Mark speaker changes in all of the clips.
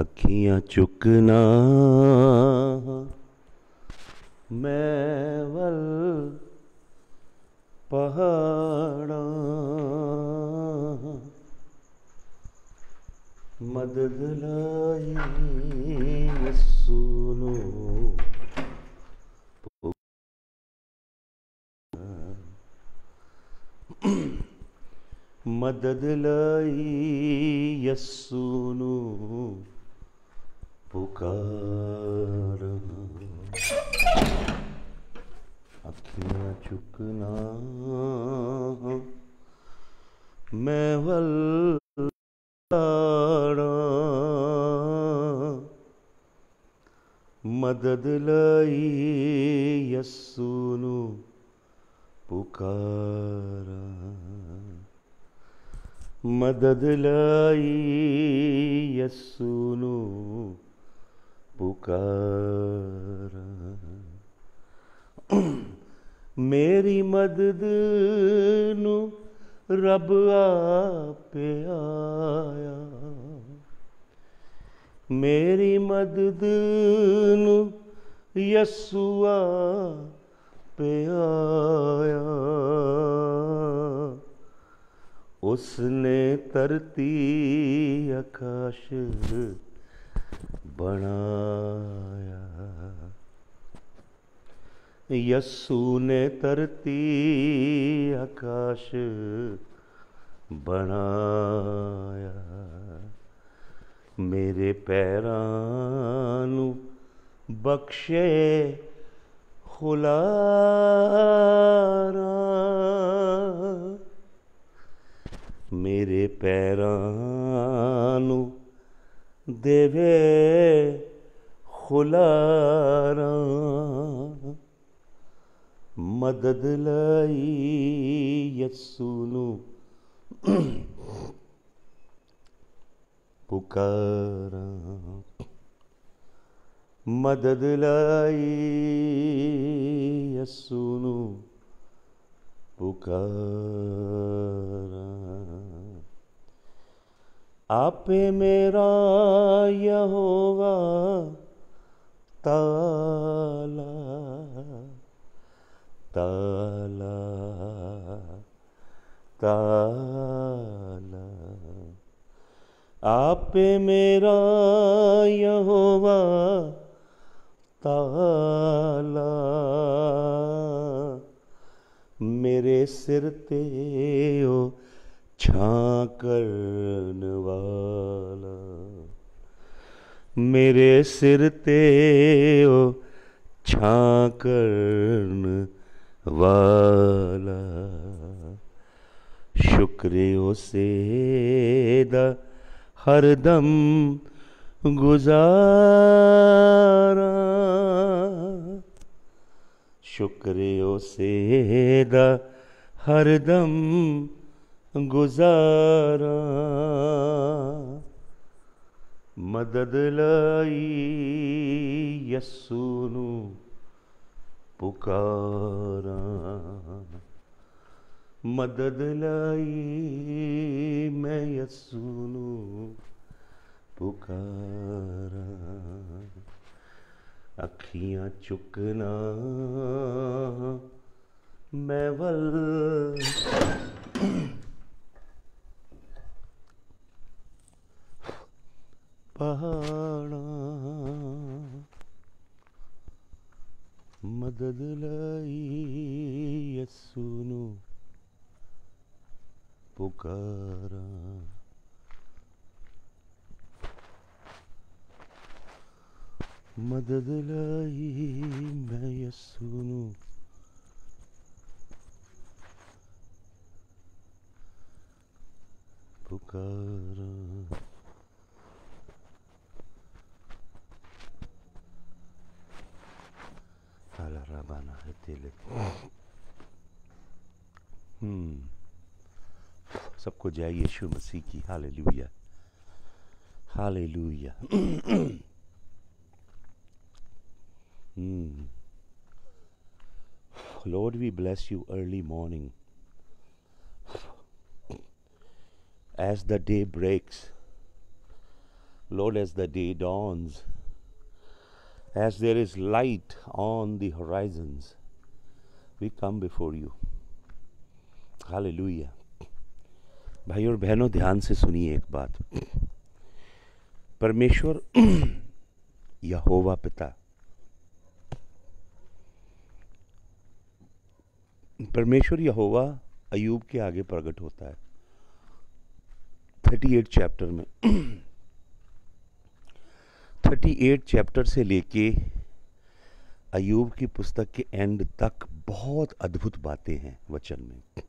Speaker 1: अखियां चुकना मैं वल पहाड़ा मदद लाई सुनो मदद लाई यस्सुनो पुकार अखियाँ चुकना मैं वल मदद लई यस्सुनु पुकार मदद लई यस्सुनु ਪੁਕਾਰਾਂ ਮੇਰੀ ਮਦਦ ਨੂੰ ਰੱਬ ਆਪੇ ਆਇਆ ਮੇਰੀ ਮਦਦ ਨੂੰ ਯਸੂ ਆਪੇ ਆਇਆ ਉਸਨੇ ਧਰਤੀ ਆਕਾਸ਼ बनाया यस्सु ने तरती आकाश बनाया मेरे पैरानु बख्शे खुलारा मेरे पैरानु देवे खुलारा मदद लाई यसुनु पुकारा मदद लाई यसुनु पुकारा आप मेरा यहोवा ताला ताला ताला आप मेरा यहोवा ताला मेरे सिर ते ओ छाकरन वाला मेरे सिर ते ओ छाकरन वाला शुक्रियो से दा हरदम गुजारा शुक्रियो से दा हरदम गुजारा मदद लाई यसुनु पुकारा मदद लाई मैं यसुनु पुकारा अखियां चुकना मैं वल पहाड़ा मदद लाई सुनो पुकारा मदद लाई मैं यसूनु पुकारा Hmm. Hallelujah, Hallelujah. Hatilik. Hmm. Lord, we bless you early morning. As the day breaks, Lord, as the day dawns, As there is light on the horizons, we come before you. Hallelujah. भाई और बहनों ध्यान से सुनिए एक बात परमेश्वर यहोवा पिता परमेश्वर यहोवा अयूब के आगे प्रकट होता है 38 चैप्टर में थर्टी एट चैप्टर से लेके अयूब की पुस्तक के एंड तक बहुत अद्भुत बातें हैं वचन में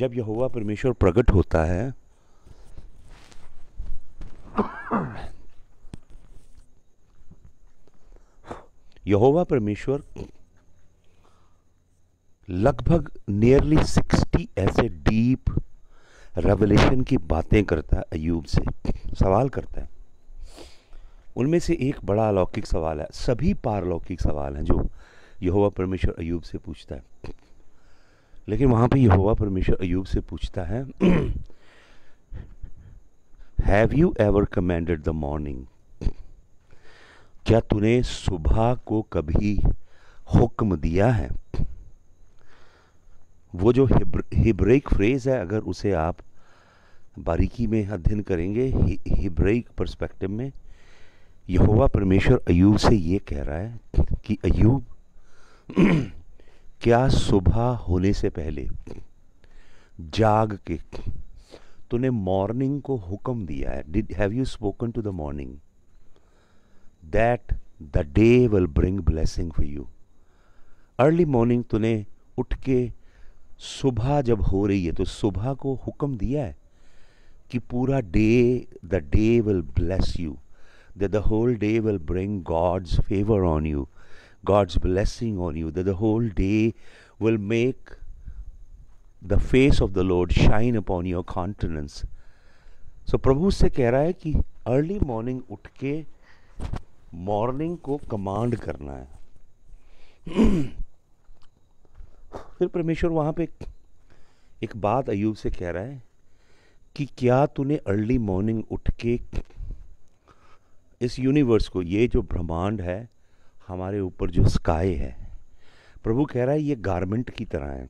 Speaker 1: जब यहोवा परमेश्वर प्रकट होता है यहोवा परमेश्वर लगभग नियरली सिक्सटी ऐसे डीप रेवलेशन की बातें करता है अयूब से सवाल करता है उनमें से एक बड़ा अलौकिक सवाल है सभी पारलौकिक सवाल हैं जो यहोवा परमेश्वर अयूब से पूछता है लेकिन वहाँ पे यहोवा परमेश्वर अयूब से पूछता है have you ever commanded the morning क्या तूने सुबह को कभी हुक्म दिया है वो जो हिब्रेक फ्रेज़ है अगर उसे आप बारीकी में अध्ययन करेंगे हिब्रेक पर्सपेक्टिव में यहोवा परमेश्वर अयूब से ये कह रहा है कि अयूब क्या सुबह होने से पहले जाग के तूने मॉर्निंग को हुक्म दिया है did have you spoken to the morning that the day will bring blessing for you early morning तूने उठ के सुबह जब हो रही है तो सुबह को हुक्म दिया है कि पूरा day the day will bless you that the whole day will bring God's favor on you, God's blessing on you, that the whole day will make the face of the Lord shine upon your countenance. so, Prabhu se keh raha hai ki early morning utke morning ko command karna hai. है फिर परमेश्वर वहाँ पे एक बात अयूब से कह रहा है कि क्या तूने अर्ली मॉर्निंग उठ के इस यूनिवर्स को ये जो ब्रह्मांड है हमारे ऊपर जो स्काई है प्रभु कह रहा है ये गारमेंट की तरह है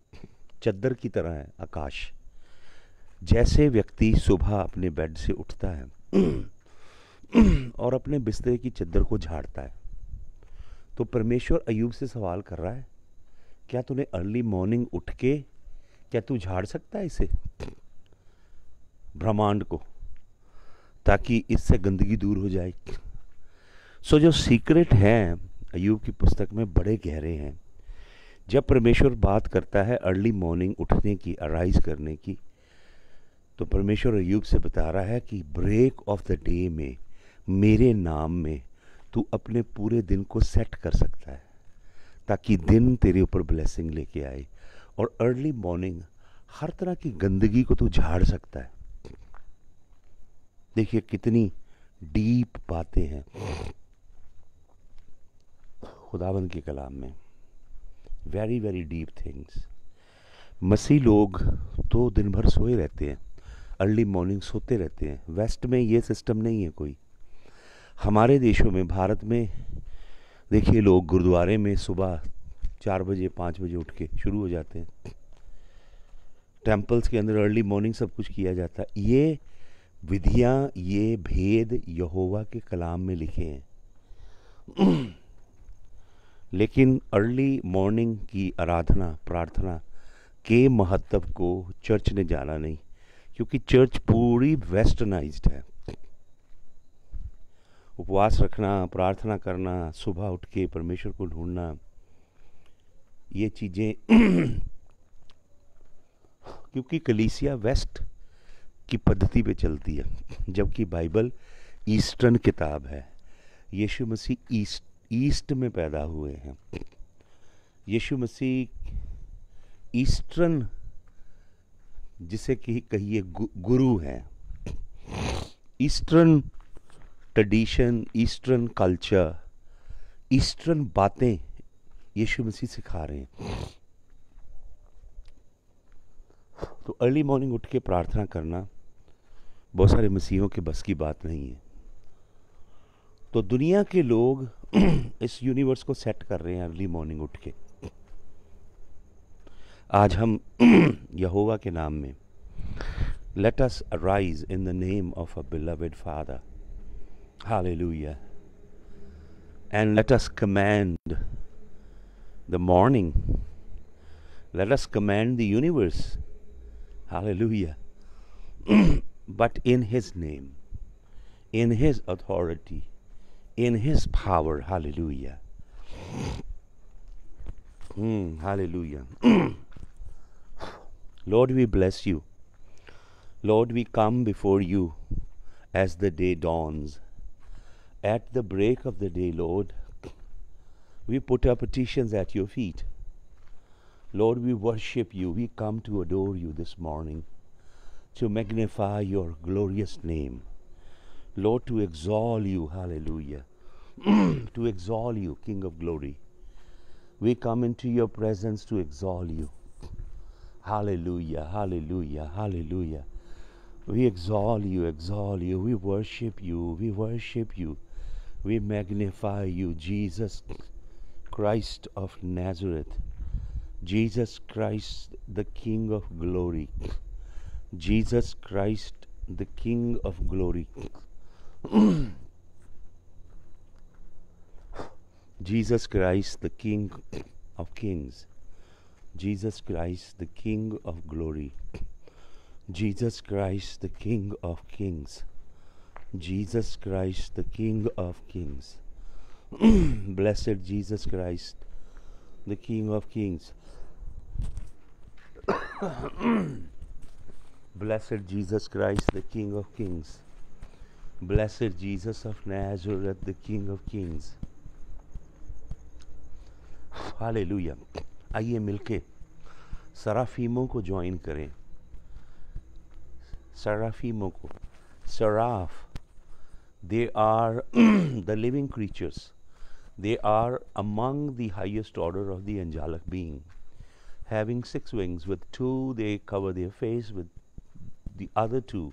Speaker 1: चद्दर की तरह है आकाश जैसे व्यक्ति सुबह अपने बेड से उठता है और अपने बिस्तरे की चद्दर को झाड़ता है तो परमेश्वर अयूब से सवाल कर रहा है क्या तूने अर्ली मॉर्निंग उठ के क्या तू झाड़ सकता है इसे ब्रह्मांड को ताकि इससे गंदगी दूर हो जाए सो जो सीक्रेट हैं अयूब की पुस्तक में बड़े गहरे हैं जब परमेश्वर बात करता है अर्ली मॉर्निंग उठने की अराइज करने की तो परमेश्वर अयूब से बता रहा है कि ब्रेक ऑफ द डे में मेरे नाम में तू अपने पूरे दिन को सेट कर सकता है ताकि दिन तेरे ऊपर ब्लेसिंग लेके आए और अर्ली मॉर्निंग हर तरह की गंदगी को तू झाड़ सकता है देखिए कितनी डीप बातें हैं खुदाबंद के कलाम में वेरी वेरी डीप थिंग्स मसी लोग तो दिन भर सोए रहते हैं अर्ली मॉर्निंग सोते रहते हैं वेस्ट में ये सिस्टम नहीं है कोई हमारे देशों में भारत में देखिए लोग गुरुद्वारे में सुबह चार बजे पाँच बजे उठ के शुरू हो जाते हैं टेम्पल्स के अंदर अर्ली मॉर्निंग सब कुछ किया जाता है ये विधियां ये भेद यहोवा के कलाम में लिखे हैं लेकिन अर्ली मॉर्निंग की आराधना प्रार्थना के महत्व को चर्च ने जाना नहीं क्योंकि चर्च पूरी वेस्टर्नाइज्ड है उपवास रखना प्रार्थना करना सुबह उठ के परमेश्वर को ढूंढना ये चीज़ें क्योंकि कलीसिया वेस्ट की पद्धति पे चलती है जबकि बाइबल ईस्टर्न किताब है यीशु मसीह ईस्ट ईस्ट में पैदा हुए हैं यीशु मसीह ईस्टर्न जिसे कि कहिए गु, गुरु हैं eastern tradition eastern culture eastern बातें यीशु मसीह सिखा रहे हैं तो अर्ली मॉर्निंग उठ के प्रार्थना करना बहुत सारे मसीहों के बस की बात नहीं है तो दुनिया के लोग इस यूनिवर्स को सेट कर रहे हैं अर्ली मॉर्निंग उठ के आज हम यहोवा के नाम में let us rise in the name of a beloved father hallelujah and let us command the morning let us command the universe Hallelujah. but in His name, in His authority, in His power. Hallelujah. Mm, hallelujah. Lord, we bless you. Lord, we come before you as the day dawns. At the break of the day, Lord, we put our petitions at your feet. Lord, we worship you. We come to adore you this morning, to magnify your glorious name. Lord, to exalt you. Hallelujah. to exalt you, King of glory. We come into your presence to exalt you. Hallelujah, hallelujah, hallelujah. We exalt you, exalt you. We worship you, we worship you. We magnify you, Jesus Christ of Nazareth. Jesus Christ, the King of glory. Jesus Christ, the King of glory. Jesus Christ, the King of kings. Jesus Christ, the King of glory. Jesus Christ, the King of kings. Jesus Christ, the King of kings. Blessed Jesus Christ, the King of kings. Blessed Jesus Christ, the King of Kings. Blessed Jesus of Nazareth, the King of Kings. Hallelujah. आइए मिलके सराफीमों को join करें सराफीमों को seraph they are the living creatures they are among the highest order of the angelic being having six wings. With two, they cover their face, with the other two,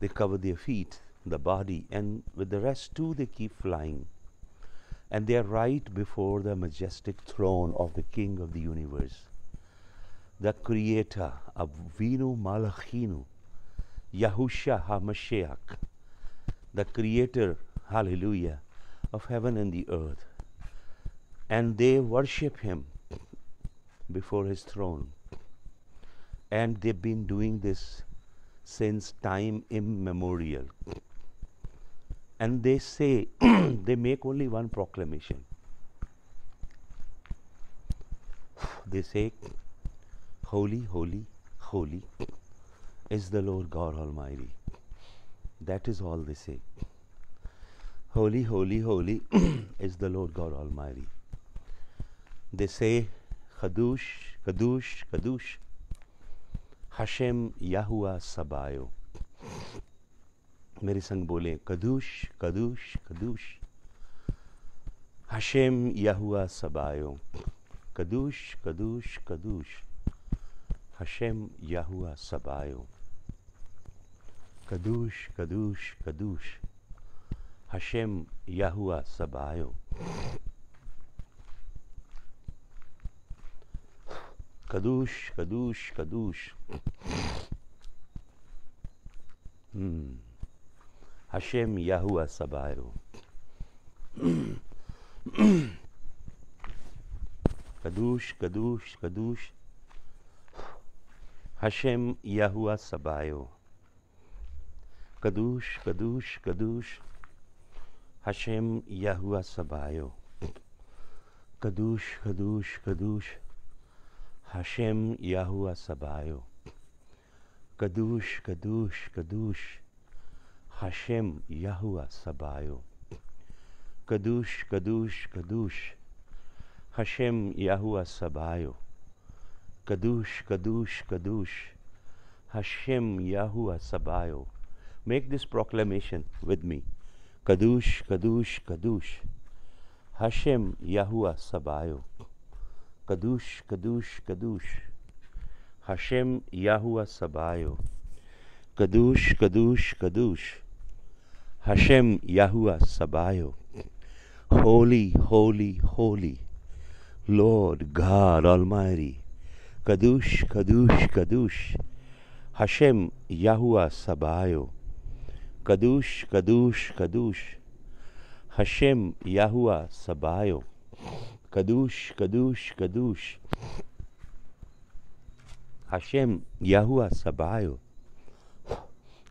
Speaker 1: they cover their feet, the body, and with the rest two, they keep flying. And they are right before the majestic throne of the King of the universe, the Creator, Avinu Malachinu, Yahusha HaMashiach, the Creator, hallelujah, of heaven and the earth. And they worship Him before his throne. And they've been doing this since time immemorial. And they say, they make only one proclamation. They say, Holy, holy, holy is the Lord God Almighty. That is all they say. Holy, holy, holy is the Lord God Almighty. They say, खदूश खदूश खदूश हशेम याहुआ सबायो मेरे संग बोले कदूश कदूश कदूश हशेम याहुआ सबायो कदूश कदूश कदूश हशेम याहुआ सबायो कदूश कदूश कदूश हशेम याहुआ सबायो Hmm. קדוש, קדוש, קדוש. השם יהו הסבאיו. קדוש, קדוש, קדוש. השם יהו הסבאיו. קדוש, קדוש, קדוש. השם יהו הסבאיו. קדוש, קדוש, קדוש. Hashem Yahuwah Sabayo. Kadush, Kadush, Kadush. Hashem Yahuwah Sabayo. Kadush, Kadush, Kadush. Hashem Yahuwah Sabayo. Kadush, Kadush, Kadush. Hashem Yahuwah Sabayo. Make this proclamation with me. Kadush, Kadush, Kadush. Hashem Yahuwah Sabayo. Kadush, Kadush, Kadush. Hashem Yahuwah Sabayo. Kadush, Kadush, Kadush. Hashem Yahuwah Sabayo. Holy, holy, holy. Lord God Almighty. Kadush, Kadush, Kadush. Hashem Yahuwah Sabayo. Kadush, Kadush, Kadush. Hashem Yahuwah Sabayo. Kadush, Kadush, Kadush. Hashem, Yahuwah Sabaoth.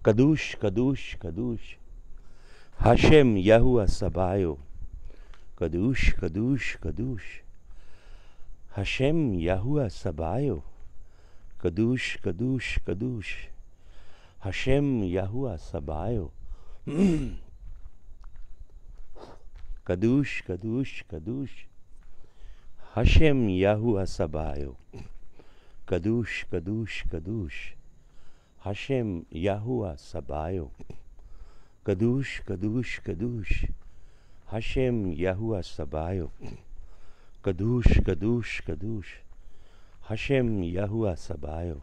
Speaker 1: Kadush, Kadush, Kadush. Hashem, Yahuwah Sabaoth. Kadush, Kadush, Kadush. Hashem, Yahuwah Sabaoth. Kadush, Kadush, Kadush. Hashem, Yahuwah Sabaoth. Kadush, Kadush, Kadush. हशेम याहू हसब आयो कदुश कदुश कदुश Hashem याहू हसब आयो कदुश कदुश कदुश Hashem याहू हसब आयो कदुश कदुश कदुश हशेम याहू हसब आयो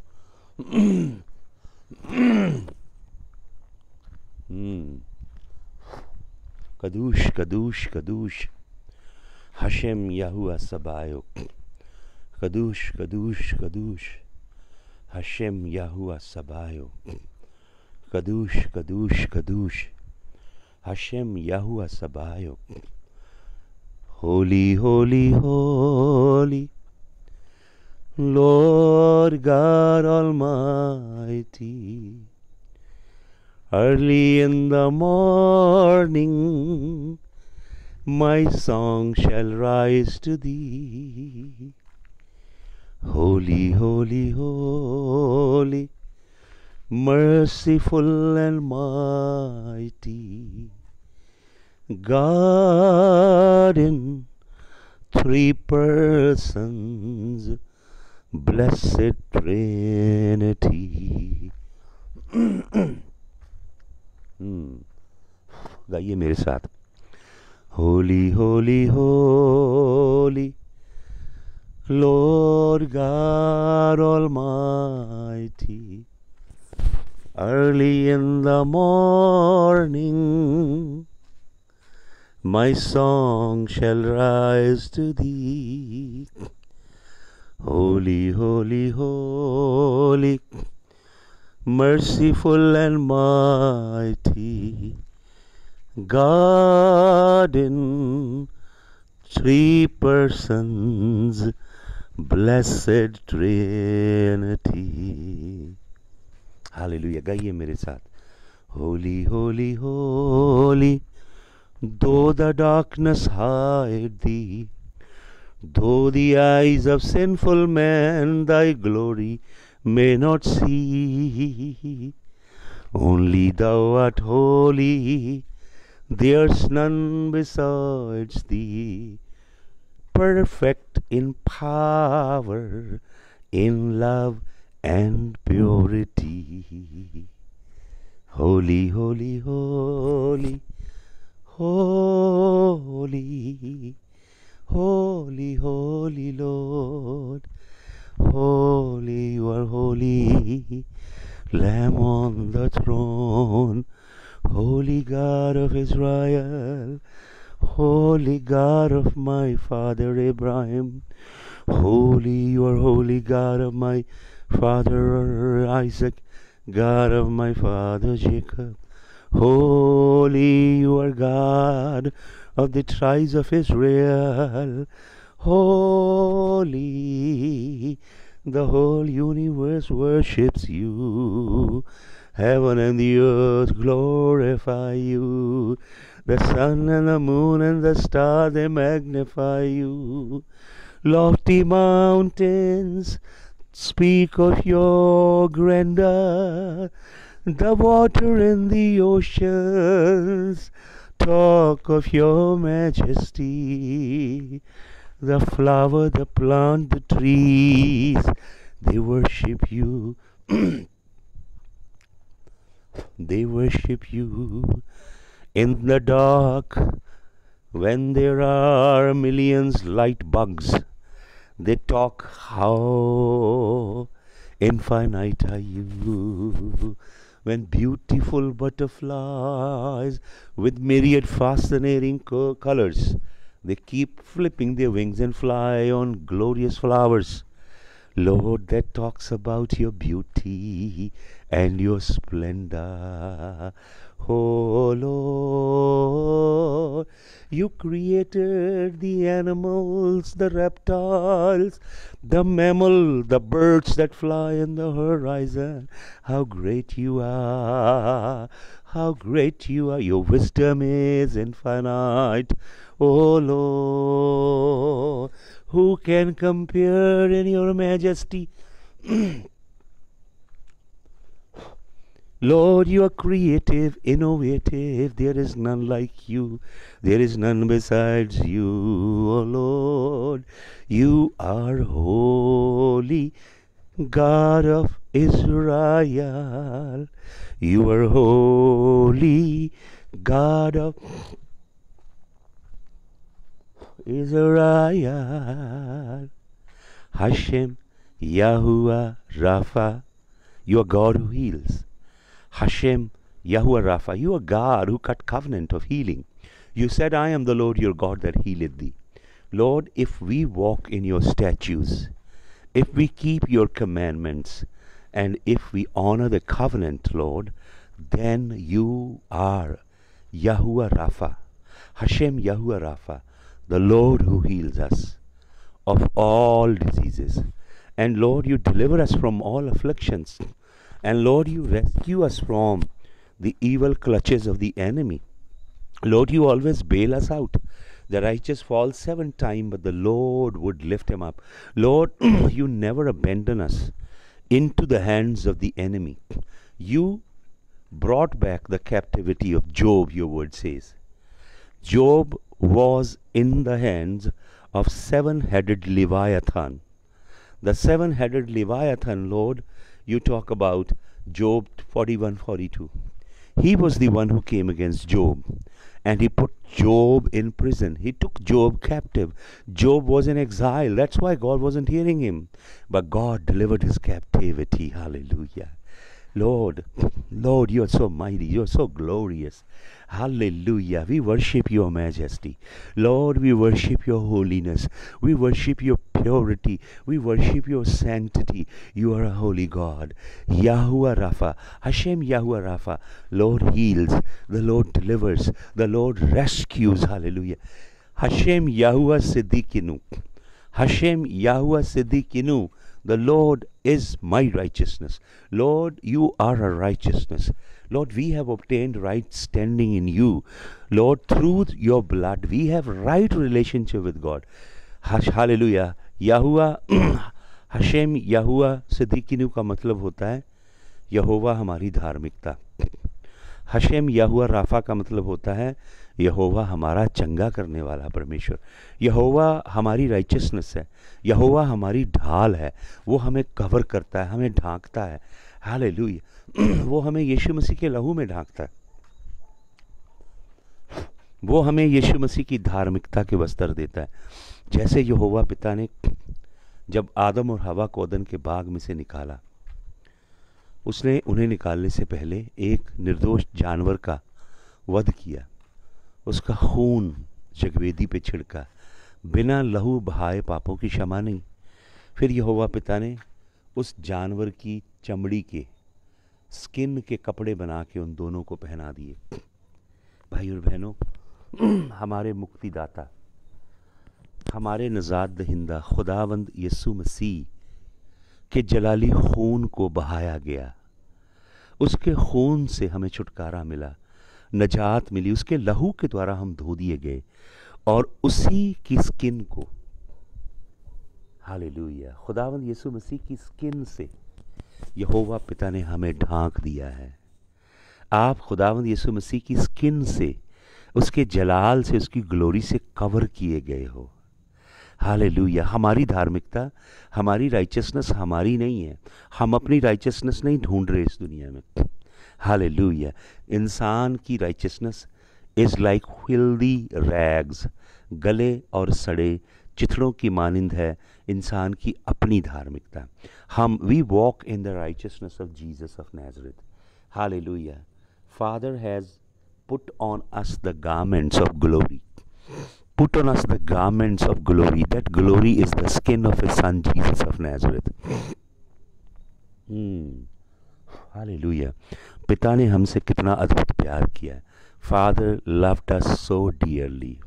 Speaker 1: कदूश कदूश कदूश Hashem Yahuwah Sabaoth. Kadush, Kadush, Kadush. Hashem Yahuwah Sabaoth. Kadush, Kadush, Kadush. Hashem Yahuwah Sabaoth. Holy, holy, holy. Lord God Almighty. Early in the morning my song shall rise to thee. Holy, holy, holy, merciful and mighty, God in three persons, blessed Trinity. Hmm. गाइए मेरे साथ Holy, holy, holy, Lord God Almighty. Early in the morning, my song shall rise to thee. Holy, holy, holy, merciful and mighty. God in three persons, blessed Trinity. Hallelujah. गाइए मेरे साथ Holy, holy, holy. Though the darkness hide thee, though the eyes of sinful man thy glory may not see, only thou art holy, There's none besides thee, perfect in power, in love and purity. Holy, holy, holy, holy, holy, holy Lord. Holy, you are holy, Lamb on the throne. Holy God of Israel, Holy God of my father Abraham, Holy you are holy God of my father Isaac, God of my father Jacob. Holy you are God of the tribes of Israel. Holy, the whole universe worships you. Heaven and the earth glorify you. The sun and the moon and the stars they magnify you. Lofty mountains speak of your grandeur. The water and the oceans talk of your majesty. The flower, the plant, the trees, they worship you. they worship you. In the dark, when there are millions light bugs, they talk how infinite are you. When beautiful butterflies with myriad fascinating colors, they keep flipping their wings and fly on glorious flowers. Lord, that talks about your beauty and your splendor. Oh Lord, you created the animals, the reptiles, the mammal, the birds that fly in the horizon. How great you are! How great you are! Your wisdom is infinite. Oh Lord, who can compare in your majesty? Lord, you are creative, innovative. There is none like you. There is none besides you, O oh Lord. You are holy, God of Israel. You are holy, God of Israel. Hashem, Yahuwah, Rapha, you are God who heals. Hashem, Yahuwah Rapha, you are God who cut covenant of healing. You said, I am the Lord your God that healeth thee. Lord, if we walk in your statutes, if we keep your commandments, and if we honor the covenant, Lord, then you are Yahuwah Rapha. Hashem Yahuwah Rapha the Lord who heals us of all diseases. And Lord, you deliver us from all afflictions. And Lord, you rescue us from the evil clutches of the enemy. Lord, you always bail us out. The righteous falls seven times, but the Lord would lift him up. Lord, you never abandon us into the hands of the enemy. You brought back the captivity of Job, your word says. Job was in the hands of seven headed Leviathan. The seven headed Leviathan, Lord, you talk about Job 41 42. He was the one who came against Job and he put Job in prison. He took Job captive. Job was in exile. That's why God wasn't hearing him. But God delivered his captivity. Hallelujah. Lord, Lord, you are so mighty. You are so glorious. Hallelujah. We worship your majesty. Lord, we worship your holiness. We worship your purity. We worship your sanctity. You are a holy God. Yahuwah Rapha. Hashem Yahuwah Rapha. Lord heals. The Lord delivers. The Lord rescues. Hallelujah. Hashem Yahuwah Siddiqinu. Hashem Yahuwah Siddiqinu. The Lord is my righteousness. Lord, you are a righteousness. Lord, we have obtained right standing in you. Lord, through your blood, we have right relationship with God. Hallelujah. Yahuwah, Hashem याहुआ सिद्दीकीनु ka matlab hota hai. यहोवा hamari dharmikta. हशेम हुआ राफ़ा का मतलब होता है यहोवा हमारा चंगा करने वाला परमेश्वर यहोवा हमारी राइचसनेस है यहोवा हमारी ढाल है वो हमें कवर करता है हमें ढांकता है हाल वो हमें यीशु मसीह के लहू में ढांकता है वो हमें यीशु मसीह की धार्मिकता के वस्त्र देता है जैसे यहोवा पिता ने जब आदम और हवा को अदन के बाग में से निकाला उसने उन्हें निकालने से पहले एक निर्दोष जानवर का वध किया उसका खून जगवेदी पे छिड़का बिना लहू बहाए पापों की क्षमा नहीं फिर हुआ पिता ने उस जानवर की चमड़ी के स्किन के कपड़े बना के उन दोनों को पहना दिए भाई और बहनों हमारे मुक्तिदाता हमारे नजात दहिंदा खुदावंद यसु मसीह कि जलाली खून को बहाया गया उसके खून से हमें छुटकारा मिला नजात मिली उसके लहू के द्वारा हम धो दिए गए और उसी की स्किन को हाल लुया खुदावंद यसु मसीह की स्किन से यहोवा पिता ने हमें ढांक दिया है आप खुदावंद यसु मसीह की स्किन से उसके जलाल से उसकी ग्लोरी से कवर किए गए हो हालेलुया हमारी धार्मिकता हमारी राइचसनेस हमारी नहीं है हम अपनी राइचसनेस नहीं ढूंढ रहे इस दुनिया में हालेलुया इंसान की righteousness is like filthy rags गले और सड़े चिथड़ों की मानिंद है इंसान की अपनी धार्मिकता हम we walk in the righteousness of Jesus of Nazareth hallelujah father has put on us the garments of glory put on us the garments of glory. That glory is the skin of His Son, Jesus of Nazareth. Hmm. Hallelujah. Father loved us so dearly.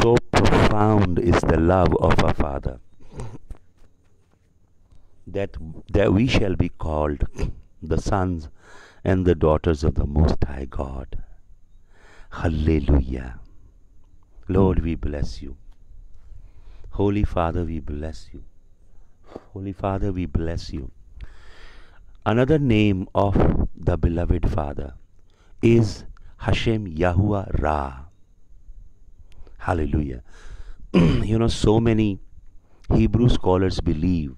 Speaker 1: So profound is the love of our Father that that we shall be called the sons and the daughters of the most high god hallelujah Lord, we bless you. Holy Father, we bless you. Holy Father, we bless you. Another name of the beloved Father is Hashem Yahuwah Ra. Hallelujah. you know, so many Hebrew scholars believe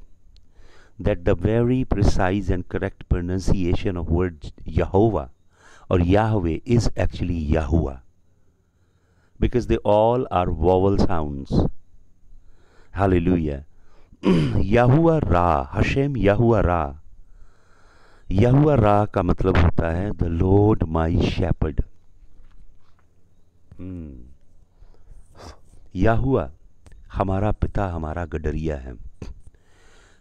Speaker 1: that the very precise and correct pronunciation of word Jehovah or Yahweh is actually Yahuwah. because they all are vowel sounds. Hallelujah. Yahuwah Ra, Hashem Yahuwah Ra. Yahuwah Ra ka matlab hota hai, the Lord my shepherd. Hmm. याहुआ hamara pita, hamara gadariya hai.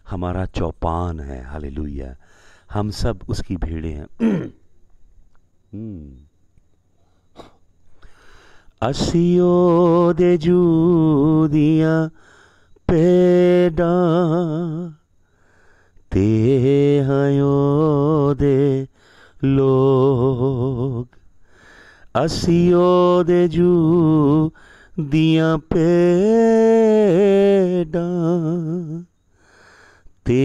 Speaker 1: हमारा चौपान है hallelujah हम सब उसकी भीड़े हैं असियो दे जूदियां पेड़ा ते हयो दे लोग असियो दे जू दिया पेड़ा ते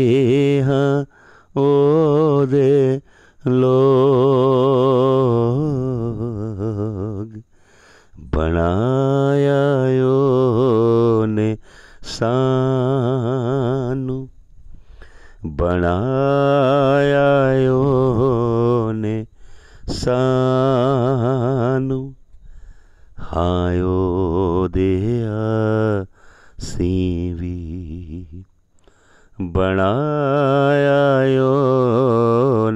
Speaker 1: ओ दे लोग बनाया ने सानू बनाया ने सानू हायो दिया सीवी बनाया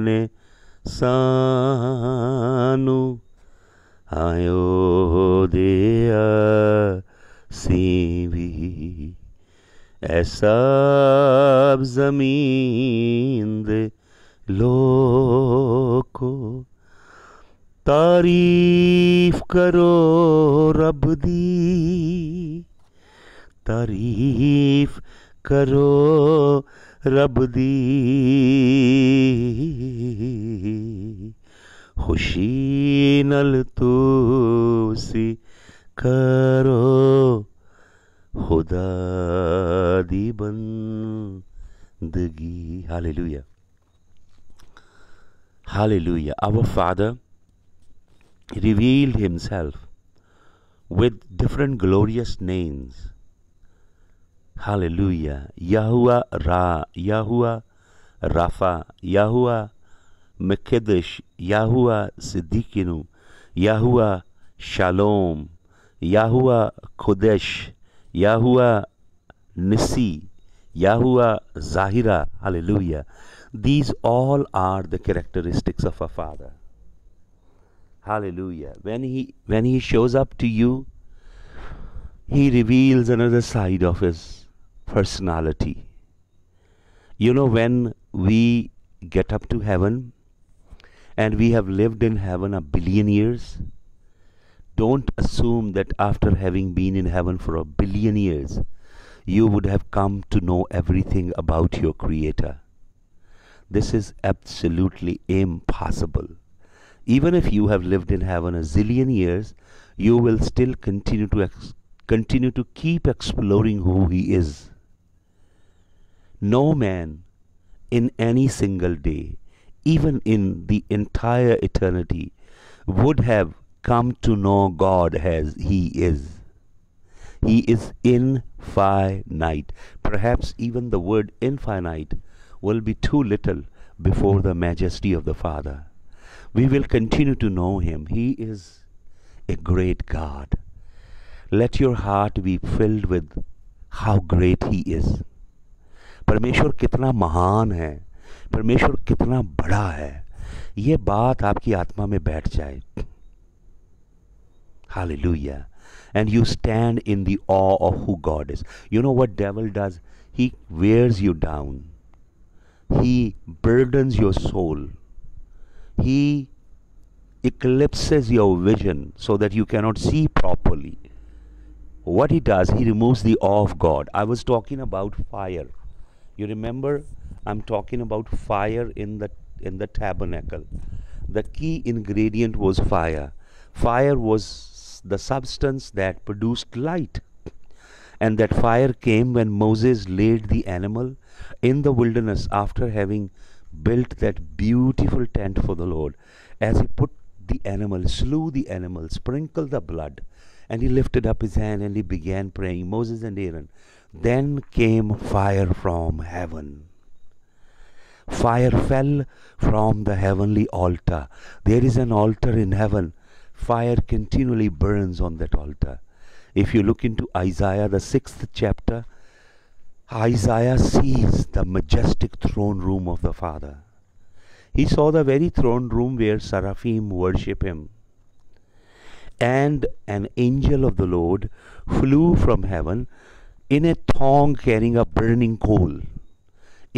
Speaker 1: ने सानू आयो दिया सी भी ऐसा जमीन दे लो को तारीफ करो रब दी तारीफ करो रब दी खुशीनल तोसी करो खुदा दी बंदगी hallelujah Hallelujah. Hallelujah. Our Father revealed Himself with different glorious names. Hallelujah. Yahuwah Ra, Yahuwah Rapha, Yahuwah Mekedesh Yahuwah Siddiqinu, Yahuwah Shalom, Yahuwah Kodesh, Yahuwah Nisi, Yahuwah Zahira, Hallelujah. These all are the characteristics of a father. Hallelujah. When he when he shows up to you, he reveals another side of his personality. You know when we get up to heaven, and we have lived in heaven a billion years. Don't assume that after having been in heaven for a billion years, you would have come to know everything about your Creator. This is absolutely impossible. Even if you have lived in heaven a zillion years, you will still continue to continue to keep exploring who He is. No man in any single day even in the entire eternity, would have come to know God as He is. He is infinite. Perhaps even the word infinite will be too little before the majesty of the Father. We will continue to know Him. He is a great God. Let your heart be filled with how great He is. परमेश्वर कितना महान है परमेश्वर कितना बड़ा है ये बात आपकी आत्मा में बैठ जाए hallelujah and you stand in the of who God is you know what devil does he wears you down he burden your soul he eclipses your vision so that you cannot see properly what he does he removes the of God I was talking about fire You remember I'm talking about fire in the in the tabernacle. The key ingredient was fire. Fire was the substance that produced light. And that fire came when Moses laid the animal in the wilderness after having built that beautiful tent for the Lord. As he put the animal, slew the animal, sprinkled the blood, and he lifted up his hand and he began praying, Moses and Aaron, then came fire from heaven. Fire fell from the heavenly altar. There is an altar in heaven. Fire continually burns on that altar. If you look into Isaiah, the sixth chapter, Isaiah sees the majestic throne room of the Father. He saw the very throne room where seraphim worship him. And an angel of the Lord flew from heaven in a tong carrying a burning coal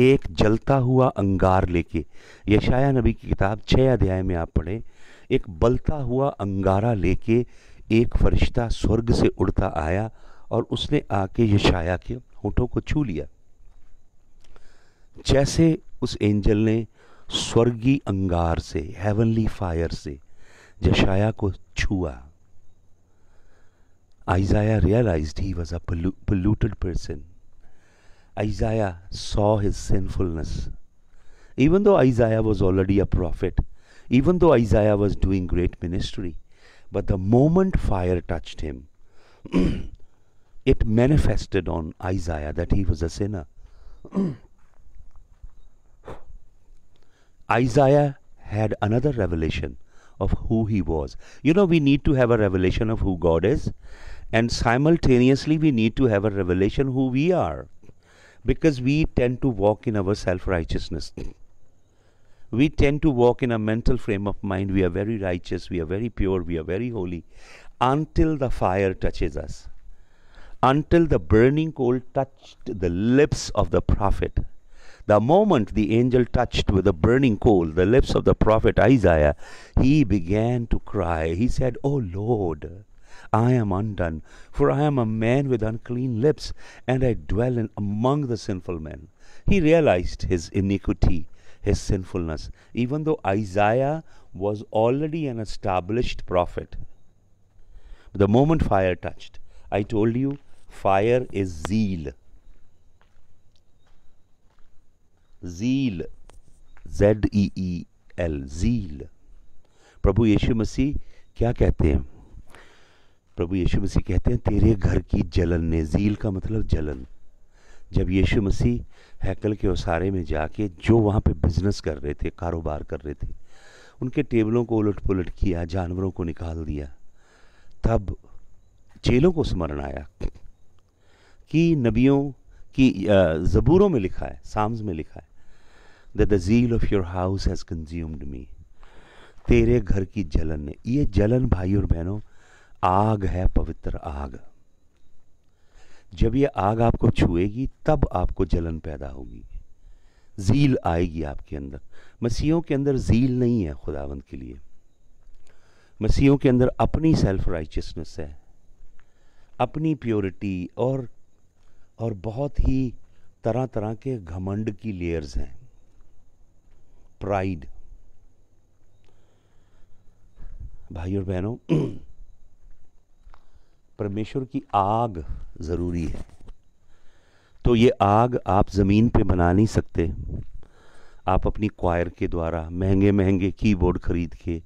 Speaker 1: एक जलता हुआ अंगार लेके यशाया नबी की किताब छः अध्याय में आप पढ़ें एक बलता हुआ अंगारा लेके एक फरिश्ता स्वर्ग से उड़ता आया और उसने आके यशाया के होठों को छू लिया जैसे उस एंजल ने स्वर्गीय अंगार से हेवनली फायर से यशाया को छुआ Isaiah realized he was a pollu- polluted person. Isaiah saw his sinfulness. Even though Isaiah was already a prophet, even though Isaiah was doing great ministry, but the moment fire touched him, it manifested on Isaiah that he was a sinner. Isaiah had another revelation of who he was. You know, we need to have a revelation of who God is and simultaneously we need to have a revelation who we are because we tend to walk in our self righteousness we tend to walk in a mental frame of mind we are very righteous we are very pure we are very holy until the fire touches us until the burning coal touched the lips of the prophet the moment the angel touched with the burning coal the lips of the prophet Isaiah he began to cry he said oh lord I am undone, for I am a man with unclean lips, and I dwell in, among the sinful men. He realized his iniquity, his sinfulness, even though Isaiah was already an established prophet. The moment fire touched, I told you, fire is zeal. Zeal. Z E E L. zeal. प्रभु यीशु मसीह क्या कहते हैं प्रभु यीशु मसीह कहते हैं तेरे घर की जलन ने जील का मतलब जलन जब यीशु मसीह हैकल के उसारे में जाके जो वहाँ पे बिजनेस कर रहे थे कारोबार कर रहे थे उनके टेबलों को उलट पुलट किया जानवरों को निकाल दिया तब चेलों को स्मरण आया कि नबियों की ज़बूरों में लिखा है साम्स में लिखा है the the zeal of your house has consumed me तेरे घर की जलन ने ये जलन भाई और बहनों आग है पवित्र आग जब ये आग आपको छुएगी तब आपको जलन पैदा होगी झील आएगी आपके अंदर मसीहों के अंदर झील नहीं है खुदावंद के लिए मसीहों के अंदर अपनी सेल्फ राइचियसनेस है अपनी प्योरिटी और और बहुत ही तरह तरह के घमंड की लेयर्स हैं प्राइड भाई और बहनों परमेश्वर की आग ज़रूरी है तो ये आग आप ज़मीन पे बना नहीं सकते आप अपनी क्वायर के द्वारा महंगे महंगे कीबोर्ड खरीद के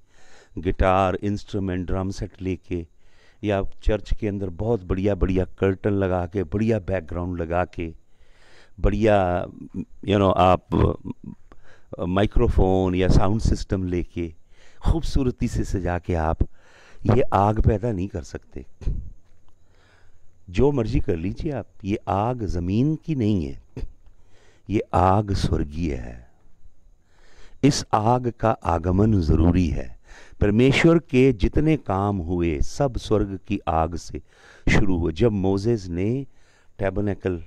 Speaker 1: गिटार इंस्ट्रूमेंट ड्रम सेट लेके या चर्च के अंदर बहुत बढ़िया बढ़िया कर्टन लगा के बढ़िया बैकग्राउंड लगा के बढ़िया यू नो आप माइक्रोफोन या साउंड सिस्टम लेके खूबसूरती से सजा के आप ये आग पैदा नहीं कर सकते जो मर्जी कर लीजिए आप ये आग ज़मीन की नहीं है ये आग स्वर्गीय है इस आग का आगमन ज़रूरी है परमेश्वर के जितने काम हुए सब स्वर्ग की आग से शुरू हुए जब मोजेज़ ने टैबनकल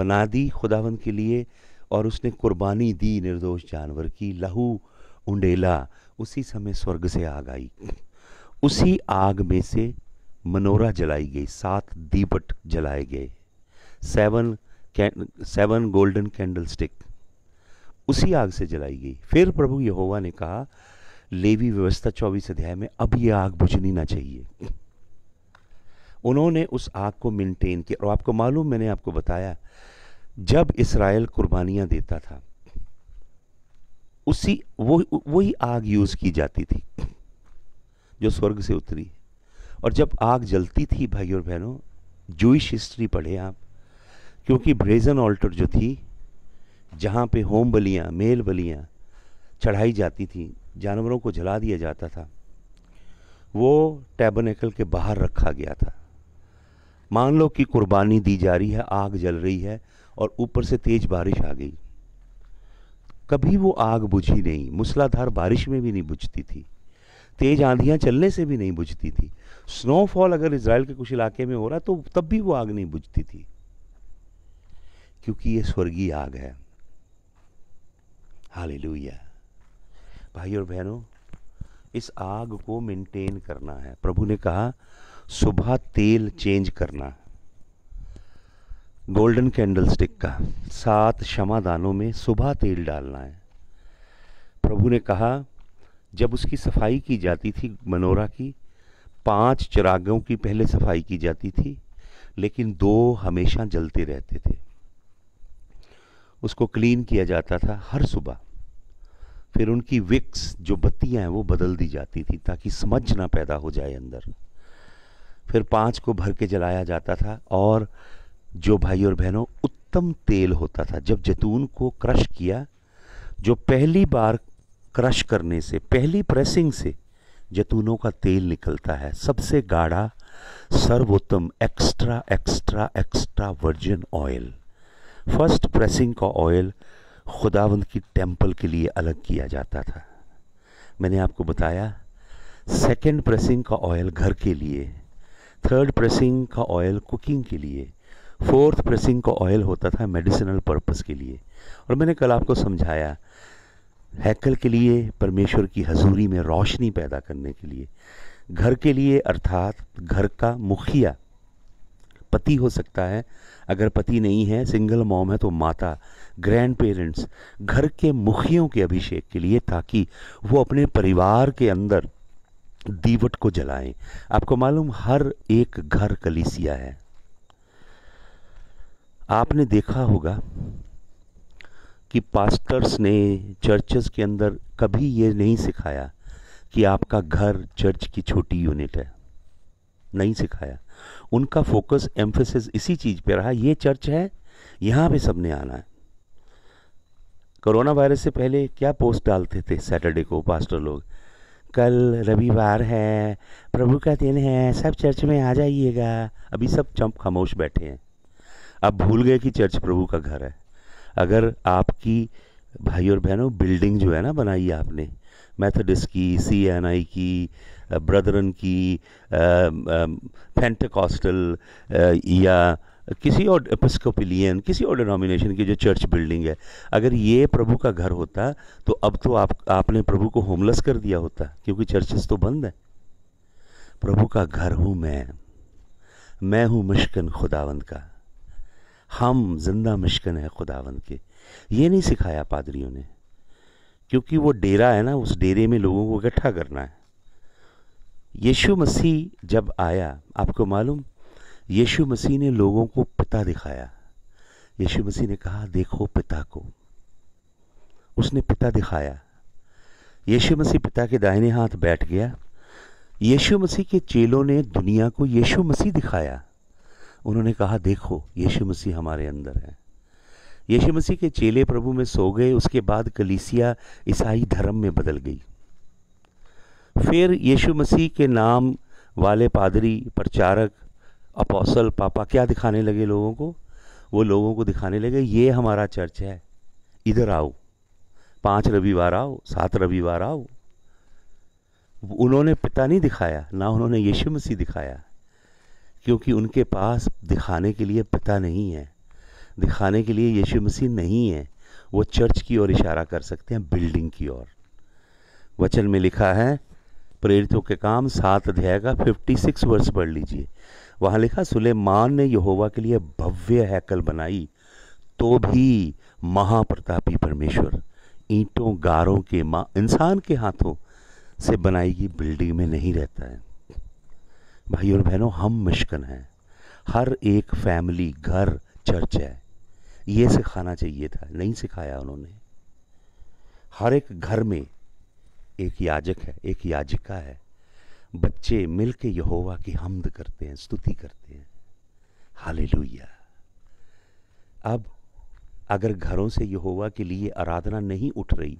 Speaker 1: बना दी खुदावन के लिए और उसने कुर्बानी दी निर्दोष जानवर की लहू उंडेला उसी समय स्वर्ग से आग आई उसी आग में से मनोरा जलाई गई सात दीपट जलाए गए seven seven golden candlestick उसी आग से जलाई गई फिर प्रभु यहोवा ने कहा लेवी व्यवस्था चौबीस अध्याय में अब यह आग बुझनी ना चाहिए उन्होंने उस आग को मेंटेन किया और आपको मालूम मैंने आपको बताया जब इसराइल कुर्बानियां देता था उसी वो वही आग यूज़ की जाती थी जो स्वर्ग से उतरी और जब आग जलती थी भाई और बहनों जूश हिस्ट्री पढ़े आप क्योंकि ब्रेजन ऑल्टर जो थी जहाँ पे होम बलियाँ मेल बलियाँ चढ़ाई जाती थी जानवरों को जला दिया जाता था वो टैबनेकल के बाहर रखा गया था मान लो कि कुर्बानी दी जा रही है आग जल रही है और ऊपर से तेज़ बारिश आ गई कभी वो आग बुझी नहीं मूसलाधार बारिश में भी नहीं बुझती थी तेज़ आंधियाँ चलने से भी नहीं बुझती थी स्नोफॉल अगर इसराइल के कुछ इलाके में हो रहा तो तब भी वो आग नहीं बुझती थी क्योंकि ये स्वर्गीय आग है हाली भाई और बहनों इस आग को मेंटेन करना है प्रभु ने कहा सुबह तेल चेंज करना गोल्डन कैंडल स्टिक का सात क्षमा दानों में सुबह तेल डालना है प्रभु ने कहा जब उसकी सफाई की जाती थी मनोरा की पांच चिरागों की पहले सफाई की जाती थी लेकिन दो हमेशा जलते रहते थे उसको क्लीन किया जाता था हर सुबह फिर उनकी विक्स जो बत्तियां हैं वो बदल दी जाती थी ताकि समझ ना पैदा हो जाए अंदर फिर पांच को भर के जलाया जाता था और जो भाई और बहनों उत्तम तेल होता था जब जैतून को क्रश किया जो पहली बार क्रश करने से पहली प्रेसिंग से जैतूनों का तेल निकलता है सबसे गाढ़ा सर्वोत्तम extra extra extra virgin oil first pressing का ऑयल खुदावंद की टेम्पल के लिए अलग किया जाता था मैंने आपको बताया सेकंड प्रेसिंग का ऑयल घर के लिए थर्ड प्रेसिंग का ऑयल कुकिंग के लिए फोर्थ प्रेसिंग का ऑयल होता था मेडिसिनल पर्पस के लिए और मैंने कल आपको समझाया हैकल के लिए परमेश्वर की हजूरी में रोशनी पैदा करने के लिए घर के लिए अर्थात घर का मुखिया पति हो सकता है अगर पति नहीं है सिंगल मॉम है तो माता ग्रैंड पेरेंट्स घर के मुखियों के अभिषेक के लिए ताकि वो अपने परिवार के अंदर दीवट को जलाएं आपको मालूम हर एक घर कलीसिया है आपने देखा होगा कि पास्टर्स ने चर्चेस के अंदर कभी ये नहीं सिखाया कि आपका घर चर्च की छोटी यूनिट है नहीं सिखाया उनका फोकस एम्फेसिस इसी चीज़ पे रहा ये चर्च है यहाँ पे सबने आना है कोरोना वायरस से पहले क्या पोस्ट डालते थे सैटरडे को पास्टर लोग कल रविवार है प्रभु का दिन है सब चर्च में आ जाइएगा अभी सब चंप खामोश बैठे हैं अब भूल गए कि चर्च प्रभु का घर है अगर आपकी भाई और बहनों बिल्डिंग जो है ना बनाई आपने मैथडिस्ट की सी एन आई की ब्रदरन की फेंटकॉस्टल या किसी और एपिस्कोपिलियन किसी और डिनोमिनेशन की जो चर्च बिल्डिंग है अगर ये प्रभु का घर होता तो अब तो आप आपने प्रभु को होमलेस कर दिया होता क्योंकि चर्चेस तो बंद हैं प्रभु का घर हूँ मैं मैं हूँ मिशकन खुदावंद का हम जिंदा मिशकन है खुदावन के ये नहीं सिखाया पादरियों ने क्योंकि वो डेरा है ना उस डेरे में लोगों को इकट्ठा करना है यीशु मसीह जब आया आपको मालूम यीशु मसीह ने लोगों को पिता दिखाया यीशु मसीह ने कहा देखो पिता को उसने पिता दिखाया यीशु मसीह पिता के दाहिने हाथ बैठ गया यीशु मसीह के चेलों ने दुनिया को यीशु मसीह दिखाया उन्होंने कहा देखो यीशु मसीह हमारे अंदर है यीशु मसीह के चेले प्रभु में सो गए उसके बाद कलीसिया ईसाई धर्म में बदल गई फिर यीशु मसीह के नाम वाले पादरी प्रचारक अपोसल पापा क्या दिखाने लगे लोगों को वो लोगों को दिखाने लगे ये हमारा चर्च है इधर आओ पांच रविवार आओ सात रविवार आओ उन्होंने पिता नहीं दिखाया ना उन्होंने यीशु मसीह दिखाया क्योंकि उनके पास दिखाने के लिए पिता नहीं है दिखाने के लिए यीशु मसीह नहीं है वो चर्च की ओर इशारा कर सकते हैं बिल्डिंग की ओर वचन में लिखा है प्रेरितों के काम सात अध्याय का फिफ्टी सिक्स वर्ष पढ़ लीजिए वहाँ लिखा सुलेमान ने यहोवा के लिए भव्य हैकल बनाई तो भी महाप्रतापी परमेश्वर ईंटों गारों के माँ इंसान के हाथों से बनाई गई बिल्डिंग में नहीं रहता है भाई और बहनों हम मिशकन हैं हर एक फैमिली घर चर्च है ये सिखाना चाहिए था नहीं सिखाया उन्होंने हर एक घर में एक याजक है एक याजिका है बच्चे मिल के यहोवा की हमद करते हैं स्तुति करते हैं हाल अब अगर घरों से यहोवा के लिए आराधना नहीं उठ रही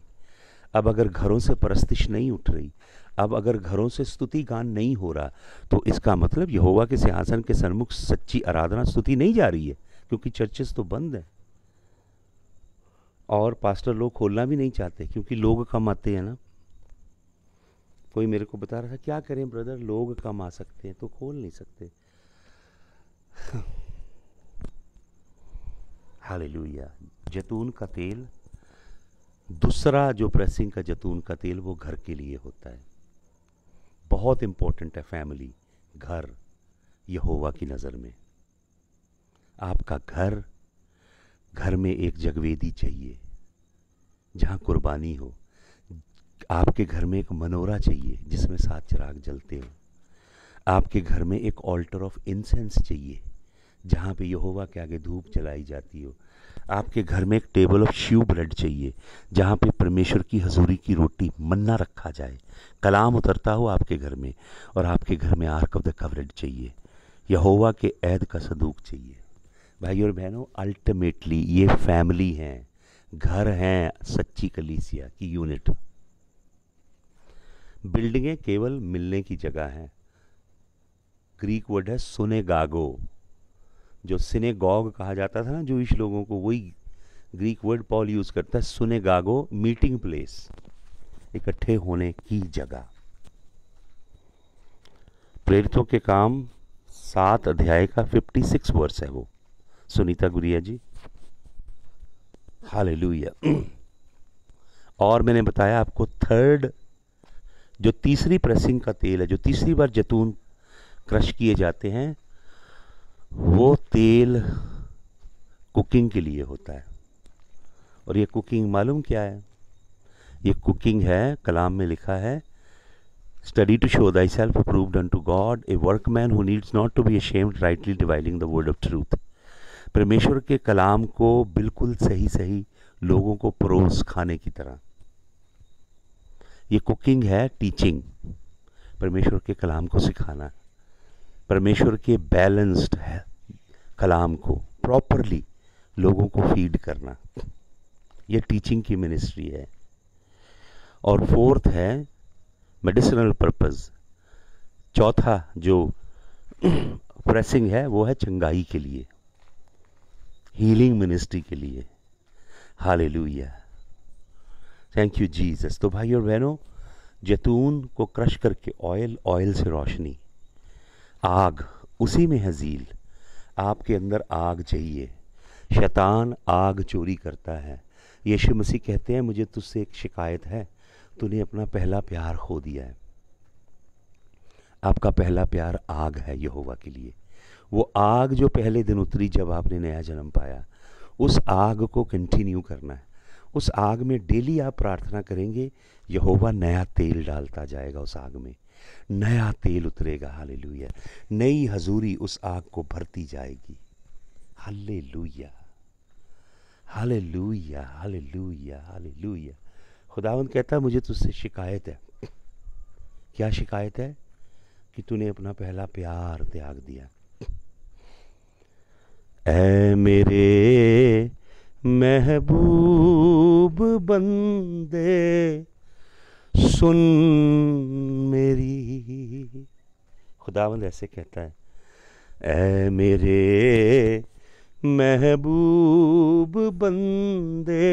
Speaker 1: अब अगर घरों से परस्तिश नहीं उठ रही अब अगर घरों से स्तुति गान नहीं हो रहा तो इसका मतलब यह होगा कि सिंहासन के सन्मुख सच्ची आराधना स्तुति नहीं जा रही है क्योंकि चर्चेस तो बंद हैं और पास्टर लोग खोलना भी नहीं चाहते क्योंकि लोग कम आते हैं ना कोई मेरे को बता रहा था क्या करें ब्रदर लोग कम आ सकते हैं तो खोल नहीं सकते लुया जैतून का तेल दूसरा जो प्रेसिंग का जैतून का तेल वो घर के लिए होता है बहुत इंपॉर्टेंट है फैमिली घर यहोवा की नज़र में आपका घर घर में एक जगवेदी चाहिए जहाँ कुर्बानी हो आपके घर में एक मनोरा चाहिए जिसमें सात चिराग जलते हो आपके घर में एक ऑल्टर ऑफ इंसेंस चाहिए जहाँ पे यहोवा के आगे धूप जलाई जाती हो आपके घर में एक टेबल ऑफ शिव ब्रेड चाहिए जहाँ पे परमेश्वर की हजूरी की रोटी मन्ना रखा जाए कलाम उतरता हो आपके घर में और आपके घर में आर्क ऑफ द कवरेज चाहिए यहोवा के ऐद का सदूक चाहिए भाई और बहनों अल्टीमेटली ये फैमिली हैं घर हैं सच्ची कलीसिया की यूनिट बिल्डिंगें केवल मिलने की जगह हैं ग्रीक वर्ड है सुने गागो जो सिनेगॉग कहा जाता था ना जो इस लोगों को वही ग्रीक वर्ड पॉल यूज़ करता है सुनेगागो मीटिंग प्लेस इकट्ठे होने की जगह प्रेरितों के काम सात अध्याय का फिफ्टी सिक्स वर्ष है वो सुनीता गुरिया जी हाल और मैंने बताया आपको थर्ड जो तीसरी प्रेसिंग का तेल है जो तीसरी बार जैतून क्रश किए जाते हैं वो तेल कुकिंग के लिए होता है और ये कुकिंग मालूम क्या है ये कुकिंग है कलाम में लिखा है study to show thyself approved unto God a workman who needs not to be ashamed rightly dividing the word of truth परमेश्वर के कलाम को बिल्कुल सही सही लोगों को परोस खाने की तरह ये कुकिंग है टीचिंग परमेश्वर के कलाम को सिखाना परमेश्वर के बैलेंस्ड है कलाम को प्रॉपरली लोगों को फीड करना यह टीचिंग की मिनिस्ट्री है और फोर्थ है मेडिसिनल पर्पस चौथा जो प्रेसिंग है वो है चंगाई के लिए हीलिंग मिनिस्ट्री के लिए हाल थैंक यू जीसस तो भाई और बहनों जैतून को क्रश करके ऑयल ऑयल से रोशनी आग उसी में है जील आपके अंदर आग चाहिए शैतान आग चोरी करता है यीशु मसीह कहते हैं मुझे तुझसे एक शिकायत है तूने अपना पहला प्यार खो दिया है आपका पहला प्यार आग है यहोवा के लिए वो आग जो पहले दिन उतरी जब आपने नया जन्म पाया उस आग को कंटिन्यू करना है उस आग में डेली आप प्रार्थना करेंगे यहोवा नया तेल डालता जाएगा उस आग में नया तेल उतरेगा हाल नई हजूरी उस आग को भरती जाएगी हालेलुया लुया हालेलुया लुया खुदावन कहता मुझे तुझसे शिकायत है क्या शिकायत है कि तूने अपना पहला प्यार त्याग दिया ए मेरे महबूब बंदे सुन मेरी खुदावंद ऐसे कहता है ए मेरे महबूब बंदे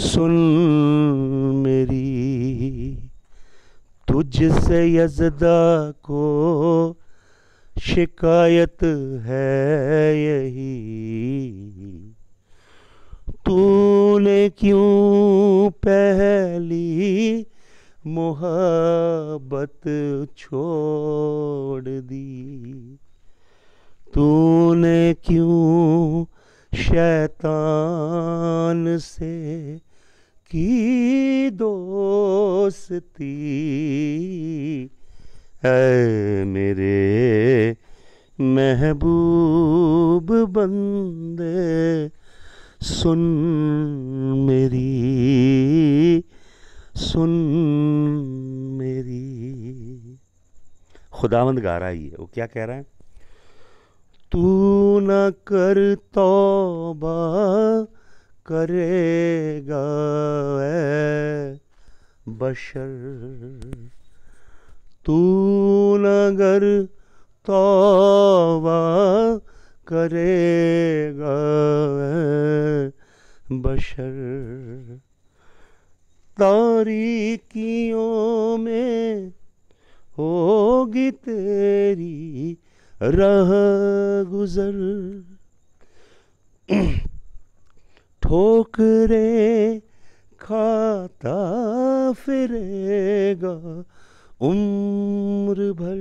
Speaker 1: सुन मेरी तुझसे यजदा को शिकायत है यही तूने क्यों पहली मोहब्बत छोड़ दी तूने क्यों शैतान से की दोस्ती ऐ मेरे महबूब बंदे सुन मेरी सुन मेरी खुदावंद गा रहा है ये वो क्या कह रहा है तू न कर तौबा करेगा बशर तू नगर तोबा तौबा करेगा बशर तारीकियों में होगी तेरी रह गुजर ठोकरे खाता फिरेगा उम्र भर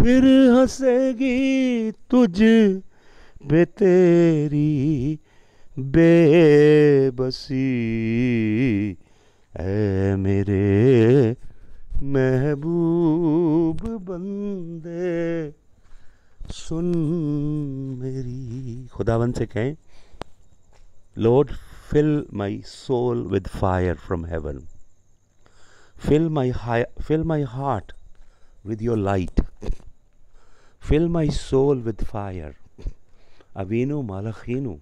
Speaker 1: फिर हंसेगी तुझ बे तेरी बेबसी ऐ मेरे महबूब बंदे सुन मेरी खुदावन से कहें Lord fill my soul with fire from heaven fill high fill my heart with your light. Fill my soul with fire. Avinu Malachinu.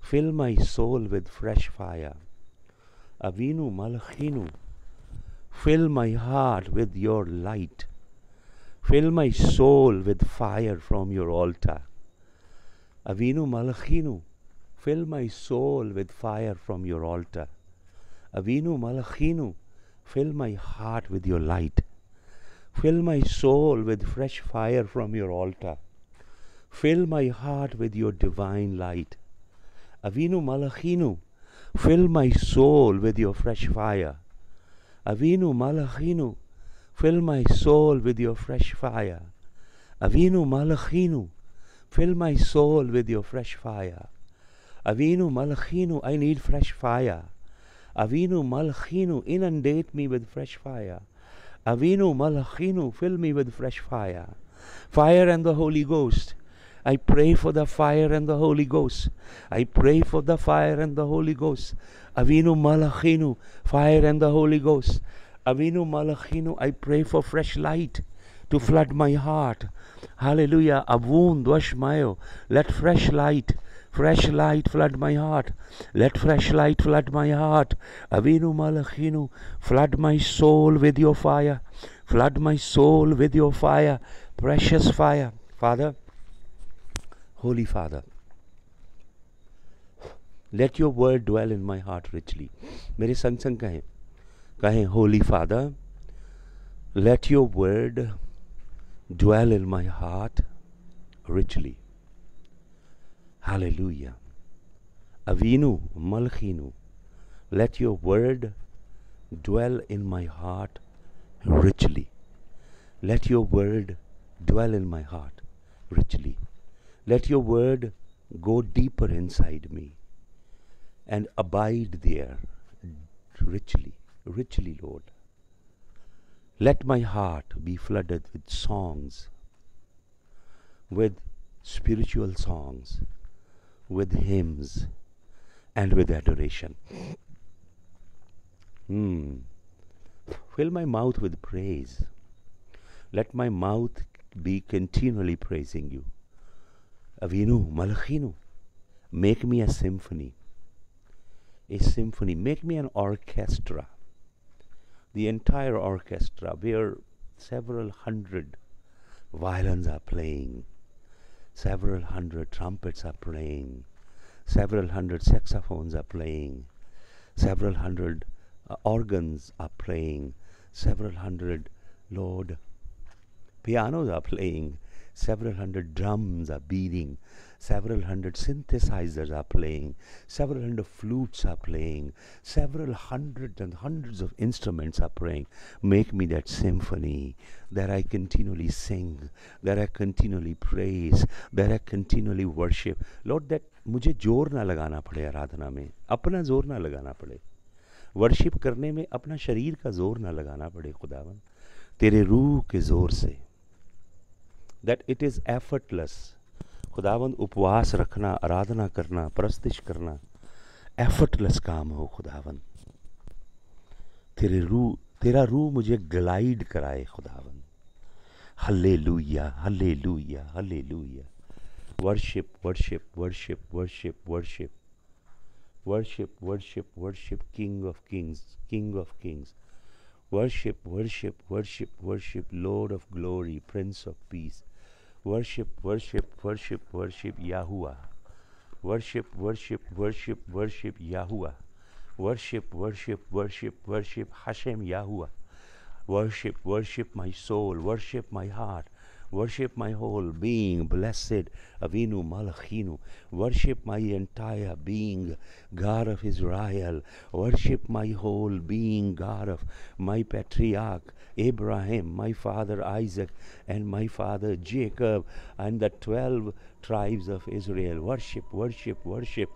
Speaker 1: Fill my soul with fresh fire. Avinu Malachinu. Fill my heart with your light. Fill my soul with fire from your altar. Avinu Malachinu. Fill my soul with fire from your altar. Avinu Malachinu. Fill my heart with your light. Fill my soul with fresh fire from your altar. Fill my heart with your divine light. Avinu Malachinu, fill my soul with your fresh fire. Avinu Malachinu, fill my soul with your fresh fire. Avinu Malachinu, fill my soul with your fresh fire. Avinu Malachinu, I need fresh fire. Avinu Malachinu, inundate me with fresh fire. Avinu Malachinu, fill me with fresh fire. Fire and the Holy Ghost. I pray for the fire and the Holy Ghost. I pray for the fire and the Holy Ghost. Avinu Malachinu, fire and the Holy Ghost. Avinu Malachinu, I pray for fresh light to flood my heart. Hallelujah. Avun Dwashmayo. Let fresh light Fresh light flood my heart. Let fresh light flood my heart. Avinu Malachinu, flood my soul with your fire. Flood my soul with your fire. Precious fire. Father, Holy Father, let your word dwell in my heart richly. मेरे संग संग कहें कहें holy father let your dwell in my heart richly. Hallelujah. Avinu Malchinu, let your word dwell in my heart richly. Let your word dwell in my heart richly. Let your word go deeper inside me and abide there richly, richly, Lord. Let my heart be flooded with songs, with spiritual songs with hymns and with adoration. Hmm. Fill my mouth with praise. Let my mouth be continually praising you. Avinu, Malachinu, make me a symphony. A symphony, make me an orchestra. The entire orchestra, where several hundred violins are playing Several hundred trumpets are playing. Several hundred saxophones are playing. Several hundred uh, organs are playing. Several hundred, Lord, pianos are playing. Several hundred drums are beating. Several hundred synthesizers are playing, several hundred flutes are playing, several hundreds and hundreds of instruments are playing. Make me that symphony that I continually sing, that I continually praise, that I continually worship. Lord, that मुझे जोर ना लगाना पड़े आराधना में अपना जोर ना लगाना पड़े वर्शिप करने में अपना शरीर का जोर ना लगाना पड़े खुदावन तेरे रूह के जोर say that it is effortless खुदावंद उपवास रखना आराधना करना परस्तिश करना एफर्टलेस काम हो खुदावंद तेरे रूह तेरा रूह मुझे ग्लाइड कराए खुदावंद हल्ले hallelujah hallelujah hallelujah worship worship worship worship worship worship worship worship king of kings king of kings worship worship worship worship Lord of glory prince of peace worship worship worship worship या हुआ worship worship worship worship या हुआ worship worship worship worship हाशिम या हुआ worship worship my soul worship my heart Worship my whole being. Blessed Avinu Malachinu. Worship my entire being, God of Israel. Worship my whole being, God of my patriarch, Abraham, my father Isaac, and my father Jacob, and the twelve tribes of Israel. Worship, worship, worship.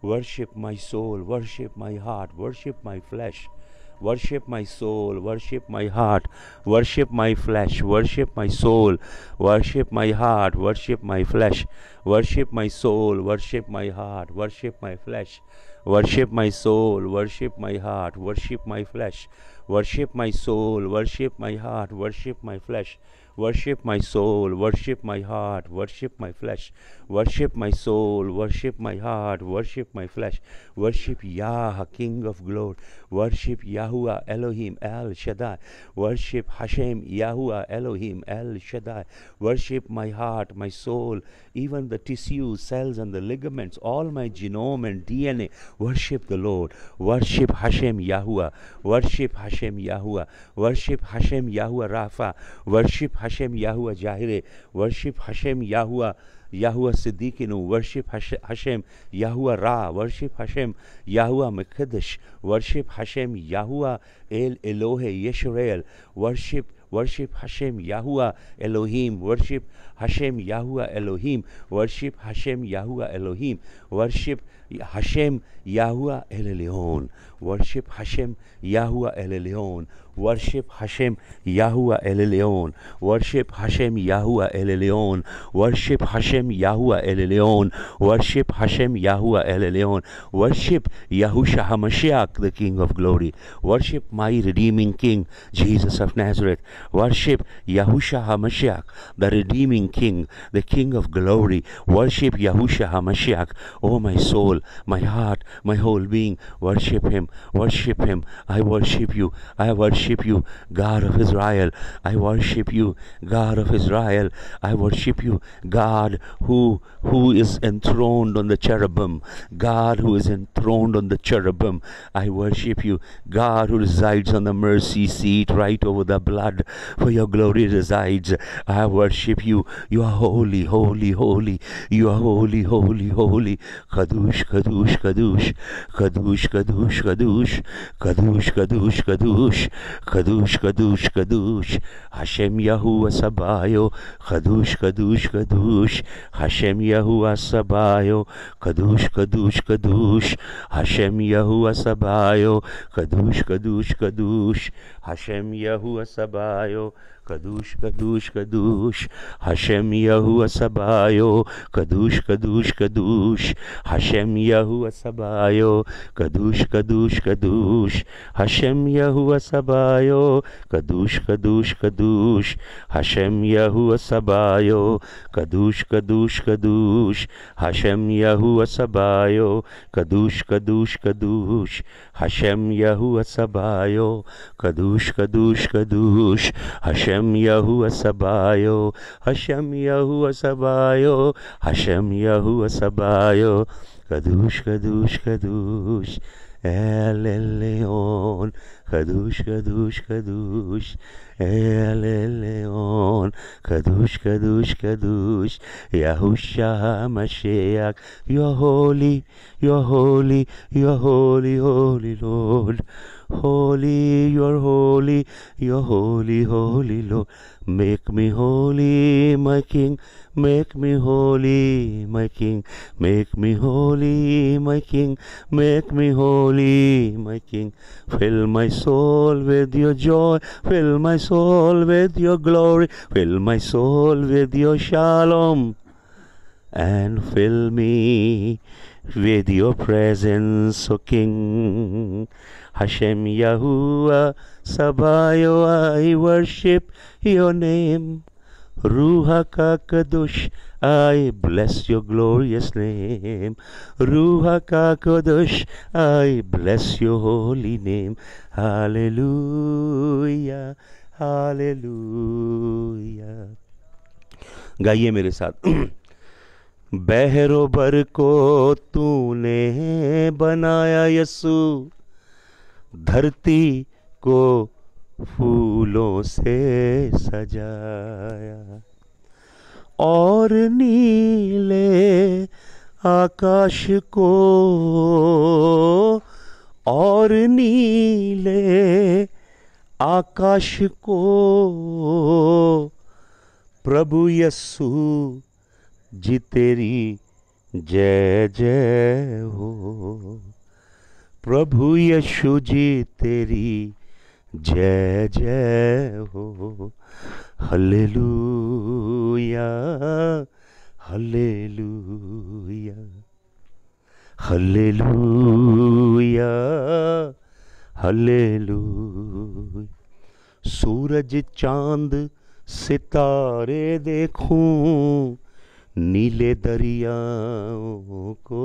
Speaker 1: Worship my soul, worship my heart, worship my flesh worship my soul worship my heart worship my flesh worship my soul worship my heart worship my flesh worship my soul worship my heart worship my flesh worship my soul worship my heart worship my flesh worship my soul worship my heart worship my flesh Worship my soul, worship my heart, worship my flesh, worship my soul, worship my heart, worship my flesh, worship Yah, King of glory, worship Yahuwah Elohim El Shaddai, worship Hashem Yahuwah Elohim El Shaddai, worship my heart, my soul, even the tissues, cells, and the ligaments, all my genome and DNA. Worship the Lord, worship Hashem Yahuwah, worship Hashem Yahuwah, worship Hashem Yahuwah Rafa. worship Hashem हशेम याहुआ जाहिर worship हशेम याहुआ याहुआ सिद्दीकिन worship हशेम याहुआ रा वर्शिप हशेम याहुआ मखदश वर्शिप हशेम याहुआ एल एलोहे यशरेल वर्शिप वर्शिप हशेम याहुआ एलोहीम वर्शिप हशेम याहुआ एलोहीम वर्शिप हशेम याहुआ एलोहीम वर्शिप हशेम याहुआ एल एलियोन वर्शिप हशेम याहुआ एल Worship Hashem Yahuwah El Elyon. Worship Hashem Yahuwah El Elyon. Worship Hashem Yahuwah El Elyon. Worship Hashem Yahuwah El Elyon. Worship Yahusha HaMashiach, the King of Glory. Worship my redeeming King, Jesus of Nazareth. Worship Yahusha HaMashiach, the redeeming King, the King of Glory. Worship Yahusha HaMashiach. Oh my soul, my heart, my whole being. Worship Him. Worship Him. I worship you. I worship worship you, God of Israel. I worship you, God of Israel. I worship you, God who who is enthroned on the cherubim. God who is enthroned on the cherubim. I worship you, God who resides on the mercy seat right over the blood, for your glory resides. I worship you. You are holy, holy, holy. You are holy, holy, holy. Kadush, Kadush, Kadush, Kadush, Kadush, Kadush, Kadush, Kadush, Kadush. Kadush, Kadush, Kadush, Hashem Yahuwah Sabayo. Kadush, Kadush, Kadush, Hashem Yahuwah Sabayo. Kadush, Kadush, Kadush, Hashem Yahuwah Sabayo. Kadush, Kadush, Kadush, Hashem Yahuwah Sabayo. קדוש, קדוש, קדוש, השם יהו הסביו, קדוש, קדוש, קדוש, השם יהו הסביו, קדוש, קדוש, קדוש, השם יהו הסביו, קדוש, קדוש, קדוש, השם יהו הסביו, קדוש, קדוש, קדוש, השם יהו הסביו, קדוש, קדוש, קדוש, השם יהו הסביו, קדוש, קדוש, קדוש, השם Hashem Yahuwah Sabayo, Hashem Yahuwah Sabayo, Hashem Yahuwah Sabayo, Kadush, Kadush, Kadush, El Leon, Kadush, Kadush, Kadush, El Leon, Kadush, Kadush, Kadush, Yahusha HaMashiach, You're holy, You're holy, You're holy, holy Lord. Holy, you're holy, you're holy, holy Lord. Make me holy, my King. Make me holy, my King. Make me holy, my King. Make me holy, my King. Fill my soul with your joy. Fill my soul with your glory. Fill my soul with your shalom. And fill me with your presence, O King. Hashem Yahuwah, Sabayo, I worship your name. Ruha Kakadush, I bless your glorious name. Ruha Kakadush, I bless your holy name. Hallelujah, Hallelujah. गाइए मेरे साथ बहरो बर को तूने बनाया यसू धरती को फूलों से सजाया और नीले आकाश को और नीले आकाश को प्रभु यस्सु जी तेरी जय जय हो प्रभु यशु जी तेरी जय जय हो हल्लेलूया हल्लेलूया हल्लेलूया हल्लेलूया सूरज चांद सितारे देखूं नीले दरियाओं को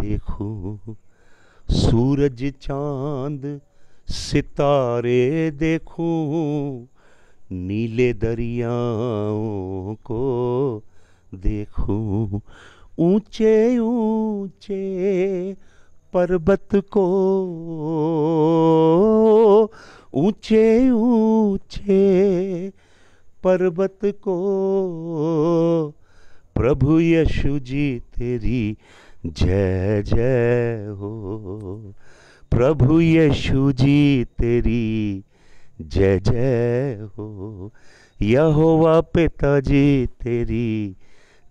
Speaker 1: देखूं सूरज चांद सितारे देखूं नीले दरियाओं को देखूं ऊंचे ऊंचे पर्वत को ऊंचे ऊंचे पर्वत को प्रभु यशु जी तेरी जय जय हो प्रभु यशु जी तेरी जय जय हो यहोवा पिताजी तेरी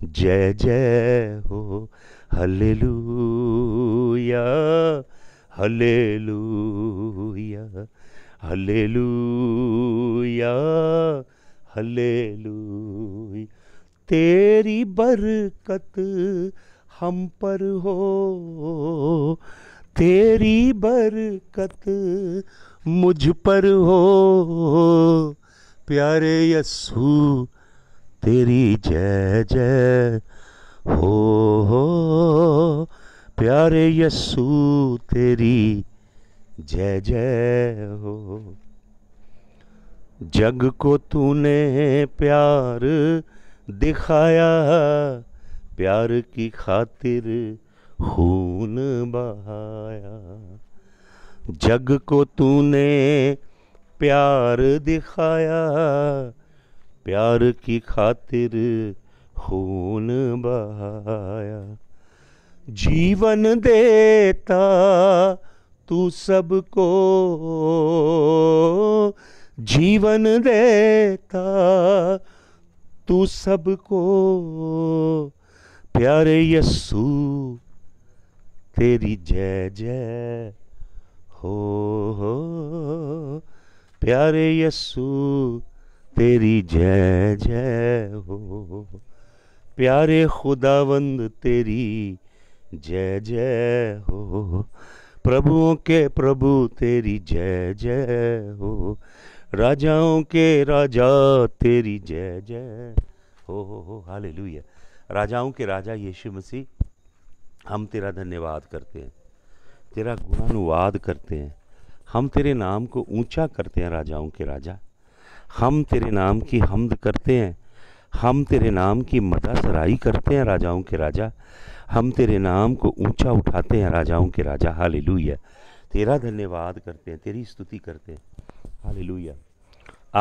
Speaker 1: जय जय हो हल्लेलूया हल्लेलूया हल्लेलूया हल्लेलूया तेरी बरकत हम पर हो तेरी बरकत मुझ पर हो प्यारे यसु तेरी जय जय हो हो प्यारे यसु तेरी जय जय हो जग को तूने प्यार दिखाया प्यार की खातिर खून बहाया जग को तूने प्यार दिखाया प्यार की खातिर खून बहाया जीवन देता तू सबको जीवन देता तू सबको प्यारे यस्सु तेरी जय जय हो हो प्यारे यस्सु तेरी जय जय हो प्यारे खुदावंद तेरी जय जय हो प्रभुओं के प्रभु तेरी जय जय हो राजाओं के राजा तेरी जय जय हो हो हो हालेलुया राजाओं के राजा यीशु मसीह हम तेरा धन्यवाद करते हैं तेरा गुणानुवाद करते हैं हम तेरे नाम को ऊंचा करते हैं राजाओं के राजा हम तेरे नाम की हमद करते हैं हम तेरे नाम की मदा सराई करते हैं राजाओं के राजा हम तेरे नाम को ऊंचा उठाते हैं राजाओं के राजा हालेलुया तेरा धन्यवाद करते हैं तेरी स्तुति करते हैं हालेलुया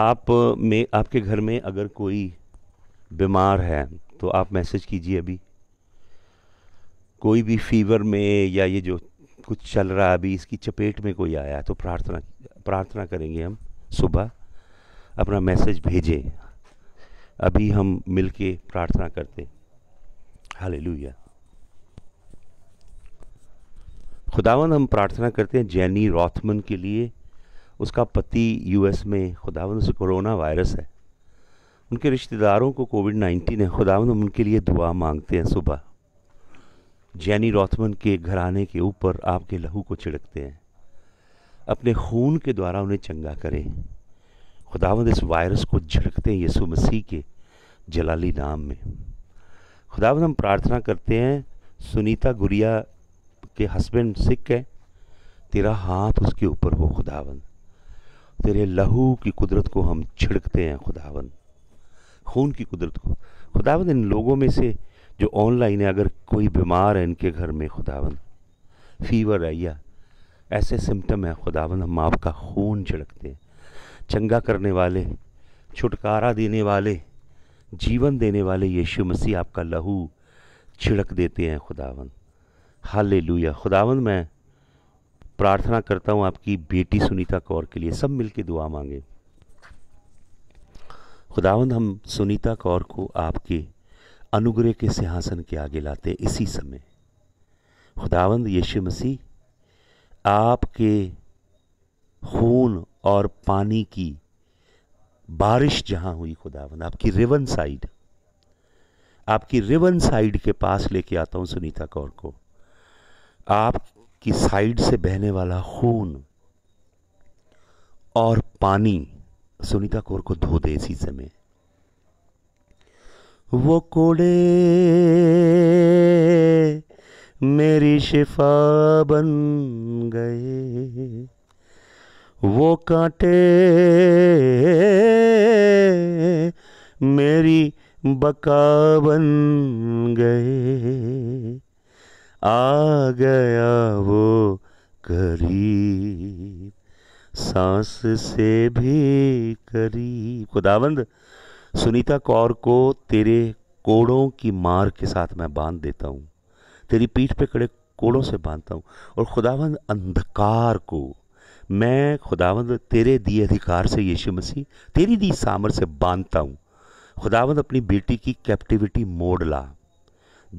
Speaker 1: आप में आपके घर में अगर कोई बीमार है तो आप मैसेज कीजिए अभी कोई भी फीवर में या ये जो कुछ चल रहा है अभी इसकी चपेट में कोई आया तो प्रार्थना प्रार्थना करेंगे हम सुबह अपना मैसेज भेजें अभी हम मिलके प्रार्थना करते हालेलुया खुदावन हम प्रार्थना करते हैं जैनी रॉथमन के लिए उसका पति यूएस में खुदावन उसे कोरोना वायरस है उनके रिश्तेदारों को कोविड नाइन्टीन है खुदा उनके लिए दुआ मांगते हैं सुबह जैनी रोथमन के घराने के ऊपर आपके लहू को छिड़कते हैं अपने खून के द्वारा उन्हें चंगा करें खुदावंद इस वायरस को झिड़कते हैं यसु मसीह के जलाली नाम में खुदावंद हम प्रार्थना करते हैं सुनीता गुरिया के हस्बैंड सिख है तेरा हाथ उसके ऊपर हो खुदावंद तेरे लहू की कुदरत को हम छिड़कते हैं खुदावंद खून की कुदरत को खुदावंद इन लोगों में से जो ऑनलाइन है अगर कोई बीमार है इनके घर में खुदावंद फीवर है या ऐसे सिम्टम है खुदावंद हम आपका खून छिड़कते हैं चंगा करने वाले छुटकारा देने वाले जीवन देने वाले यीशु मसीह आपका लहू छिड़क देते हैं खुदावन हाले खुदावंद खुदावन मैं प्रार्थना करता हूँ आपकी बेटी सुनीता कौर के लिए सब मिलके दुआ मांगे खुदावंद हम सुनीता कौर को आपके अनुग्रह के सिंहासन के आगे लाते इसी समय खुदावंद यीशु मसीह आपके खून और पानी की बारिश जहां हुई खुदावंद आपकी रिवन साइड आपकी रिवन साइड के पास लेके आता हूं सुनीता कौर को आपकी साइड से बहने वाला खून और पानी सुनीता कौर को धो दे इसी समय वो कोड़े मेरी शिफा बन गए वो कांटे मेरी बका बन गए आ गया वो करी सांस से भी करी खुदावंद सुनीता कौर को तेरे कोड़ों की मार के साथ मैं बांध देता हूँ तेरी पीठ पे खड़े कोड़ों से बांधता हूँ और खुदावंद अंधकार को मैं खुदावंद तेरे दिए अधिकार से यीशु मसीह तेरी दी सामर से बांधता हूँ खुदावंद अपनी बेटी की कैप्टिविटी मोड़ ला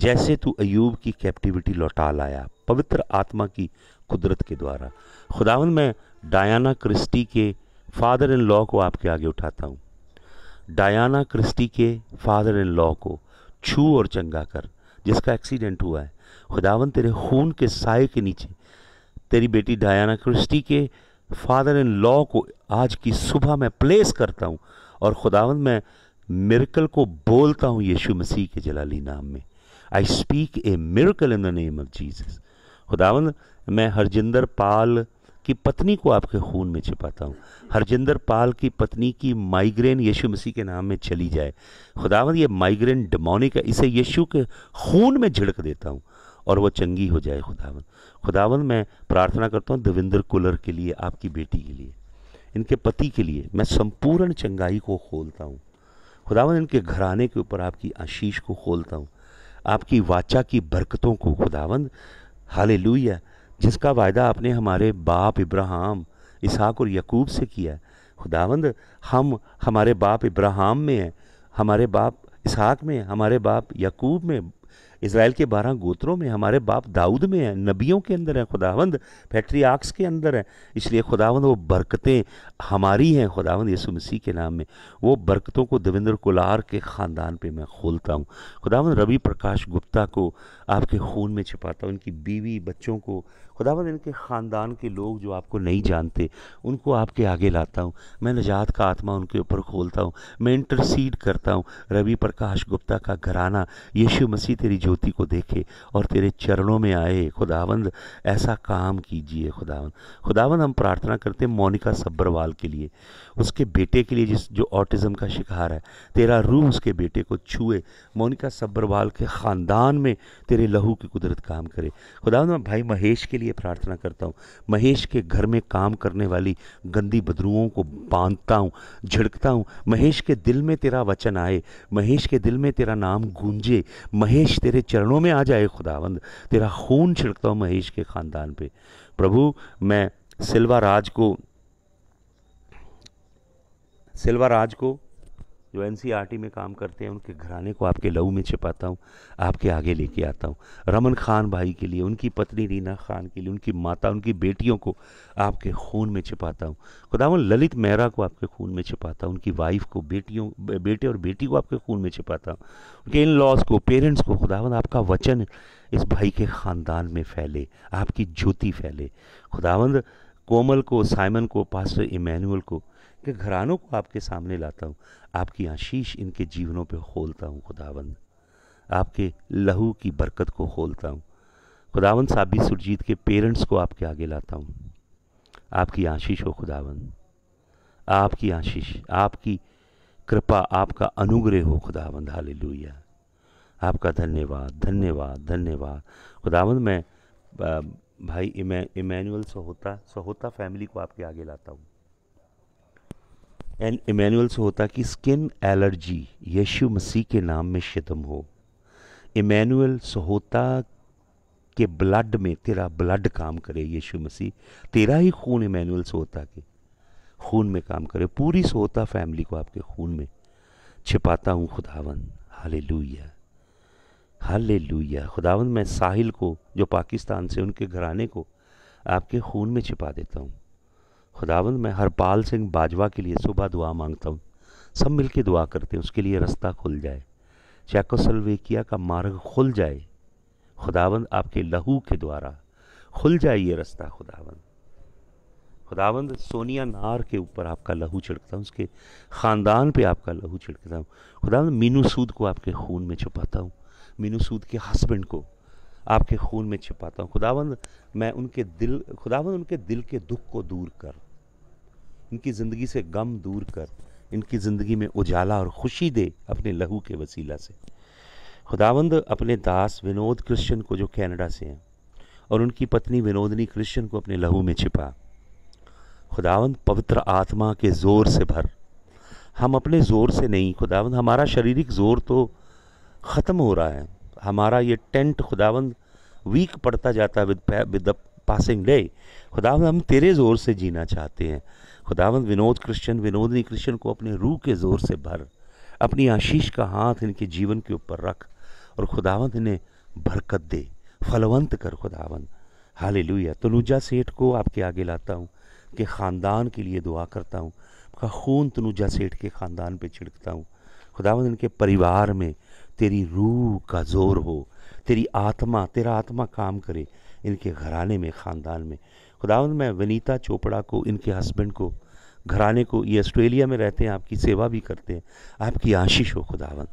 Speaker 1: जैसे तू अयूब की कैप्टिविटी लौटा लाया पवित्र आत्मा की कुदरत के द्वारा खुदावंद मैं डायाना क्रिस्टी के फादर इन लॉ को आपके आगे उठाता हूँ डायाना क्रिस्टी के फादर इन लॉ को छू और चंगा कर जिसका एक्सीडेंट हुआ है खुदावन तेरे खून के साय के नीचे तेरी बेटी डायाना क्रिस्टी के फादर इन लॉ को आज की सुबह मैं प्लेस करता हूँ और खुदावन मैं मिरकल को बोलता हूँ यीशु मसीह के जलाली नाम में I speak a miracle in the name of Jesus खुदावन मैं हरजिंदर पाल कि पत्नी को आपके खून में छिपाता हूँ हरजिंदर पाल की पत्नी की माइग्रेन यीशु मसीह के नाम में चली जाए खुदावंद ये माइग्रेन डमोनिक है इसे यीशु के खून में झिड़क देता हूँ और वो चंगी हो जाए खुदावन खुदावन मैं प्रार्थना करता हूँ देविंदर कुलर के लिए आपकी बेटी के लिए इनके पति के लिए मैं संपूर्ण चंगाई को खोलता हूँ खुदावन इनके घराने के ऊपर आपकी आशीष को खोलता हूँ आपकी वाचा की बरकतों को खुदावंद हाले जिसका वायदा आपने हमारे बाप इब्राहिम इसहाक और यकूब से किया है खुदावंद हम हमारे बाप इब्राहिम में हैं हमारे बाप इसहाक में हमारे बाप यकूब में इसराइल के बारह गोत्रों में हमारे बाप दाऊद में हैं नबियों के अंदर हैं खुदावंद फैक्ट्री आक्स के अंदर हैं इसलिए खुदावंद वो बरकतें हमारी हैं खुदावंद यसु मसीह के नाम में वो बरकतों को देवेंद्र कोलार के ख़ानदान पे मैं खोलता हूँ खुदावंद रवि प्रकाश गुप्ता को आपके खून में छिपाता उनकी बीवी बच्चों को खुदावंद इनके ख़ानदान के लोग जो आपको नहीं जानते उनको आपके आगे लाता हूँ मैं नजात का आत्मा उनके ऊपर खोलता हूँ मैं इंटरसीड करता हूँ रवि प्रकाश गुप्ता का घराना यीशु मसीह तेरी ज्योति को देखे और तेरे चरणों में आए खुदावंद ऐसा काम कीजिए खुदावंद खुदावंद हम प्रार्थना करते हैं मोनिका सब्बरवाल के लिए उसके बेटे के लिए जिस जो ऑटिज़म का शिकार है तेरा रूह उसके बेटे को छुए मोनिका सब्बरवाल के ख़ानदान में तेरे लहू की कुदरत काम करे खुदा मैं भाई महेश के लिए प्रार्थना करता हूँ महेश के घर में काम करने वाली गंदी बदरुओं को बांधता हूँ झिड़कता हूँ महेश के दिल में तेरा वचन आए महेश के दिल में तेरा नाम गूंजे महेश तेरे चरणों में आ जाए खुदावंद तेरा खून छिड़कता हूँ महेश के ख़ानदान पे प्रभु मैं सिल्वा राज को सिल्वा राज को जो एन e में काम करते हैं उनके घराने को आपके लहू में छिपाता हूँ आपके आगे लेके आता हूँ रमन खान भाई के लिए उनकी पत्नी रीना खान के लिए उनकी माता उनकी बेटियों को आपके खून में छिपाता हूँ खुदावन ललित मेहरा को आपके खून में छिपाता हूँ उनकी वाइफ को बेटियों बेटे और बेटी को आपके खून में छिपाता हूँ उनके इन लॉज को पेरेंट्स को खुदावन आपका वचन इस भाई के ख़ानदान में फैले आपकी ज्योति फैले खुदावंद कोमल को साइमन को पास्टर इमैनुअल को आपके घरानों को आपके सामने लाता हूँ आपकी आशीष इनके जीवनों पे खोलता हूँ खुदावंद आपके लहू की बरकत को खोलता हूँ खुदावंद साबी सुरजीत के पेरेंट्स को आपके आगे लाता हूँ आपकी आशीष हो खुदावंद आपकी आशीष आपकी कृपा आपका अनुग्रह हो खुदावंद लुया आपका धन्यवाद धन्यवाद धन्यवाद खुदावंद मैं भाई इमैनुअल सहोता सहोता फैमिली को आपके आगे लाता हूँ एंड इमैनुअल से होता कि स्किन एलर्जी यीशु मसीह के नाम में शितम हो इमैनुअल सहोता के ब्लड में तेरा ब्लड काम करे यीशु मसीह तेरा ही खून इमैनुअल सहोता के खून में काम करे पूरी सहोता फैमिली को आपके खून में छिपाता हूँ खुदावन हाले लुया हाले लुया खुदावन मैं साहिल को जो पाकिस्तान से उनके घराने को आपके खून में छिपा देता हूँ खुदावंद मैं हरपाल सिंह बाजवा के लिए सुबह दुआ मांगता हूँ सब मिल के दुआ करते हैं उसके लिए रास्ता खुल जाए चैकोसलवेकिया का मार्ग खुल जाए खुदावंद आपके लहू के द्वारा खुल जाए ये रास्ता खुदावंद खुदावंद सोनिया नार के ऊपर आपका लहू छिड़कता हूँ उसके ख़ानदान पे आपका लहू छिड़कता हूँ खुदावंद मीनू सूद को आपके खून में छुपाता हूँ मीनू सूद के हस्बैंड को आपके खून में छिपाता हूँ खुदावंद मैं उनके दिल खुदावंद उनके दिल के दुख को दूर कर इनकी ज़िंदगी से गम दूर कर इनकी ज़िंदगी में उजाला और खुशी दे अपने लहू के वसीला से खुदावंद अपने दास विनोद क्रिश्चन को जो कनाडा से हैं और उनकी पत्नी विनोदनी क्रिश्चन को अपने लहू में छिपा खुदावंद पवित्र आत्मा के ज़ोर से भर हम अपने ज़ोर से नहीं खुदावंद हमारा शारीरिक ज़ोर तो ख़त्म हो रहा है हमारा ये टेंट खुदावंद वीक पड़ता जाता है with with the passing day खुदावंद हम तेरे ज़ोर से जीना चाहते हैं खुदावंद विनोद क्रिश्चियन विनोदनी क्रिश्चियन को अपने रूह के ज़ोर से भर अपनी आशीष का हाथ इनके जीवन के ऊपर रख और खुदावंद इन्हें बरकत दे फलवंत कर खुदावंद हाल लुया तनुजा सेठ को आपके आगे लाता हूँ के ख़ानदान के लिए दुआ करता हूँ का खून तनुजा सेठ के ख़ानदान पर छिड़कता हूँ खुदावंद इनके परिवार में तेरी रूह का ज़ोर हो तेरी आत्मा तेरा आत्मा काम करे इनके घराने में ख़ानदान में खुदावंद मैं वनीता चोपड़ा को इनके हस्बैंड को घराने को ये ऑस्ट्रेलिया में रहते हैं आपकी सेवा भी करते हैं आपकी आशीष हो खुदावंद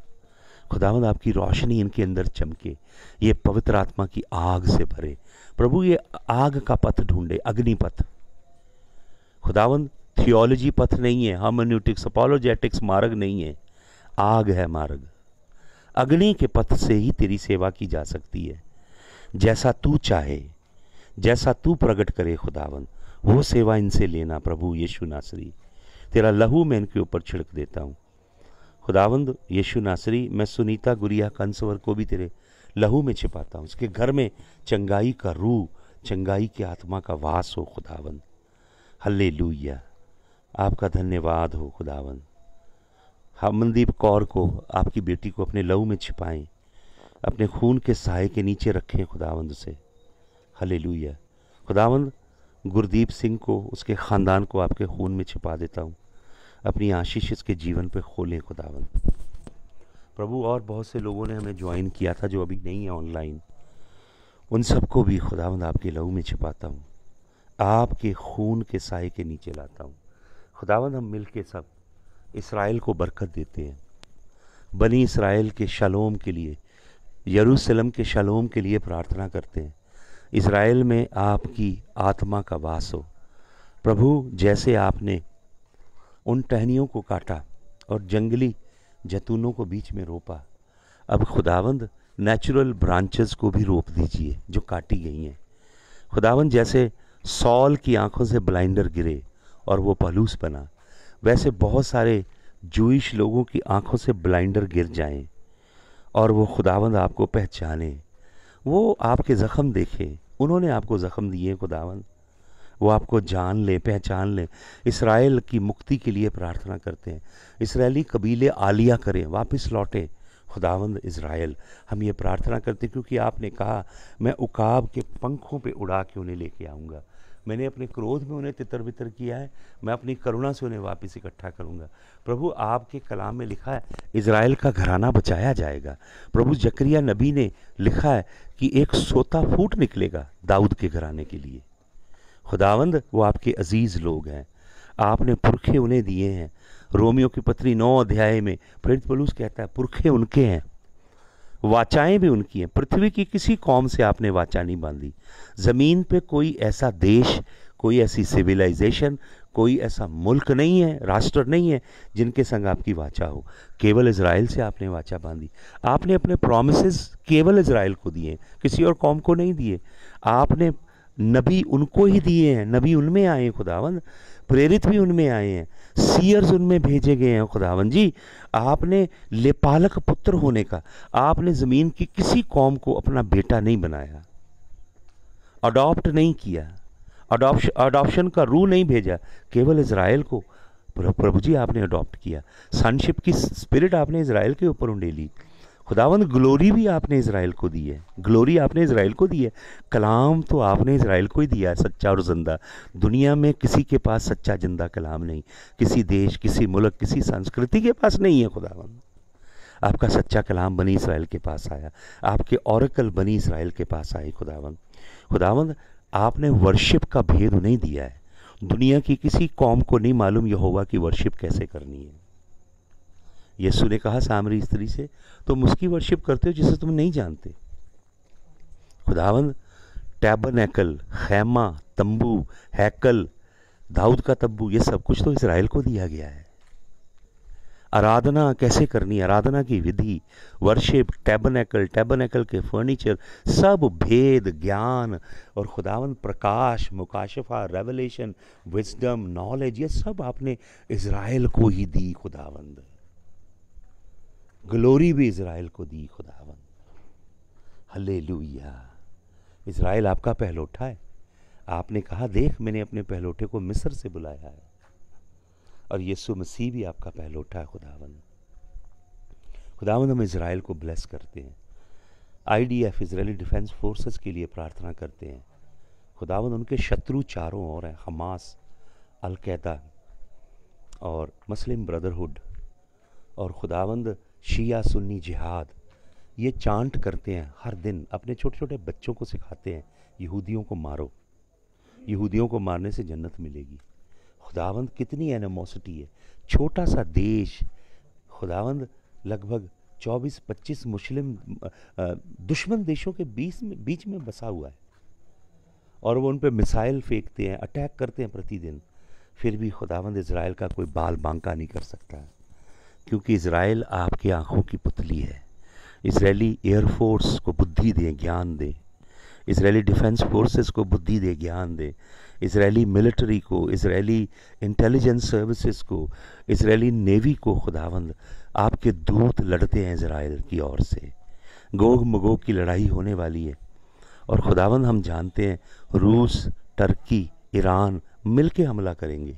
Speaker 1: खुदावंद आपकी रोशनी इनके अंदर चमके ये पवित्र आत्मा की आग से भरे प्रभु ये आग का पथ ढूंढे अग्निपथ खुदावंद थियोलॉजी पथ नहीं है हमोन्यूटिक्स अपोलोजेटिक्स मार्ग नहीं है आग है मार्ग अग्नि के पथ से ही तेरी सेवा की जा सकती है जैसा तू चाहे जैसा तू प्रकट करे खुदावन वो सेवा इनसे लेना प्रभु यीशु नासरी तेरा लहू मैं इनके ऊपर छिड़क देता हूँ खुदावंद यीशु नासरी मैं सुनीता गुरिया कंसवर को भी तेरे लहू में छिपाता हूँ उसके घर में चंगाई का रूह चंगाई की आत्मा का वास हो खुदावंद हल्ले लुया आपका धन्यवाद हो खुदावन हमनदीप कौर को आपकी बेटी को अपने लहू में छिपाएं अपने खून के सहाय के नीचे रखें खुदावंद से हले खुदावंद गुरदीप सिंह को उसके ख़ानदान को आपके खून में छिपा देता हूँ अपनी आशीष इसके जीवन पर खोलें खुदावंद प्रभु और बहुत से लोगों ने हमें ज्वाइन किया था जो अभी नहीं है ऑनलाइन उन सबको भी खुदावंद आपके लहू में छिपाता हूँ आपके खून के साय के नीचे लाता हूँ खुदावंद हम मिल के सब इसराइल को बरकत देते हैं बनी इसराइल के शलोम के लिए यरूशलेम के शलोम के लिए प्रार्थना करते हैं इसराइल में आपकी आत्मा का वास हो प्रभु जैसे आपने उन टहनियों को काटा और जंगली जैतूनों को बीच में रोपा अब खुदावंद नेचुरल ब्रांचेस को भी रोप दीजिए जो काटी गई हैं खुदावंद जैसे सॉल की आंखों से ब्लाइंडर गिरे और वो पलूस बना वैसे बहुत सारे जूश लोगों की आंखों से ब्लाइंडर गिर जाएं और वो खुदावंद आपको पहचाने वो आपके ज़ख़म देखे उन्होंने आपको ज़ख़म दिए खुदावंद वो आपको जान ले पहचान ले इसराइल की मुक्ति के लिए प्रार्थना करते हैं इसराइली कबीले आलिया करें वापस लौटें खुदावंद इसराइल हम ये प्रार्थना करते क्योंकि आपने कहा मैं उकाब के पंखों पे उड़ा के उन्हें लेके आऊँगा मैंने अपने क्रोध में उन्हें तितर बितर किया है मैं अपनी करुणा से उन्हें वापस इकट्ठा करूंगा प्रभु आपके कलाम में लिखा है इसराइल का घराना बचाया जाएगा प्रभु जकरिया नबी ने लिखा है कि एक सोता फूट निकलेगा दाऊद के घराने के लिए खुदावंद वो आपके अजीज़ लोग हैं आपने पुरखे उन्हें दिए हैं रोमियो की पत्री नौ अध्याय में प्रेरित पलूस कहता है पुरखे उनके हैं वाचाएं भी उनकी हैं पृथ्वी की किसी कौम से आपने वाचा नहीं बांधी ज़मीन पे कोई ऐसा देश कोई ऐसी सिविलाइजेशन कोई ऐसा मुल्क नहीं है राष्ट्र नहीं है जिनके संग आपकी वाचा हो केवल इसराइल से आपने वाचा बांधी आपने अपने प्रोमिस केवल इसराइल को दिए किसी और कौम को नहीं दिए आपने नबी उनको ही दिए हैं नबी उनमें आए खुदावंद प्रेरित भी उनमें आए हैं सीयर्स उनमें भेजे गए हैं खुदावन जी आपने लेपालक पुत्र होने का आपने ज़मीन की किसी कौम को अपना बेटा नहीं बनाया अडॉप्ट नहीं किया अडॉप्शन का रू नहीं भेजा केवल इसराइल को प्रभु जी आपने अडॉप्ट किया सनशिप की स्पिरिट आपने इसराइल के ऊपर ली खुदावन ग्लोरी भी आपने इसराइल को दी है ग्लोरी आपने इसराइल को दी है कलाम तो आपने इसराइल को ही दिया है सच्चा और ज़िंदा दुनिया में किसी के पास सच्चा जिंदा कलाम नहीं किसी देश किसी मुल्क किसी संस्कृति के पास नहीं है खुदावन आपका सच्चा कलाम बनी इसराइल के पास आया आपके औरकल बनी इसराइल के पास आए खुदावन खुदावन आपने वर्शिप का भेद उन्हें दिया है दुनिया की किसी कौम को नहीं मालूम यह होगा कि वर्शिप कैसे करनी है यीशु ने कहा सामरी स्त्री से तुम उसकी वर्शिप करते हो जिसे तुम नहीं जानते खुदावंद एकल खैमा तंबू हैकल दाऊद का तंबू ये सब कुछ तो इसराइल को दिया गया है आराधना कैसे करनी आराधना की विधि वर्शिप टैबन टैबन एकल के फर्नीचर सब भेद ज्ञान और खुदावन प्रकाश मुकाशफा रेवलेशन विजडम नॉलेज ये सब आपने इसराइल को ही दी खुदावंद ग्लोरी भी इसराइल को दी खुदावन हले इसराइल आपका पहलोठा है आपने कहा देख मैंने अपने पहलोठे को मिस्र से बुलाया है और यीशु मसीह भी आपका पहलोठा है खुदावन खुदावन हम इसराइल को ब्लेस करते हैं I D F Israeli defence forces के लिए प्रार्थना करते हैं खुदावन उनके शत्रु चारों ओर हैं हमास अलकैदा और मुस्लिम ब्रदरहुड और खुदावंद शिया सुन्नी जिहाद ये चांट करते हैं हर दिन अपने छोटे छोटे बच्चों को सिखाते हैं यहूदियों को मारो यहूदियों को मारने से जन्नत मिलेगी खुदावंद कितनी एनमोसिटी है छोटा सा देश खुदावंद लगभग 24-25 मुस्लिम दुश्मन देशों के बीच में बीच में बसा हुआ है और वो उन पर मिसाइल फेंकते हैं अटैक करते हैं प्रतिदिन फिर भी खुदावंद इसराइल का कोई बाल बांका नहीं कर सकता है क्योंकि इसराइल आपकी आंखों की पुतली है इसराइली एयरफोर्स को बुद्धि दे ज्ञान दे इसराइली डिफेंस फोर्सेस को बुद्धि दे ज्ञान दे इसराइली मिलिट्री को इसराइली इंटेलिजेंस सर्विसेज को इसराइली नेवी को खुदावंद आपके दूत लड़ते हैं इसराइल की ओर से गोग मगोग की लड़ाई होने वाली है और खुदावंद हम जानते हैं रूस टर्की ईरान मिलके हमला करेंगे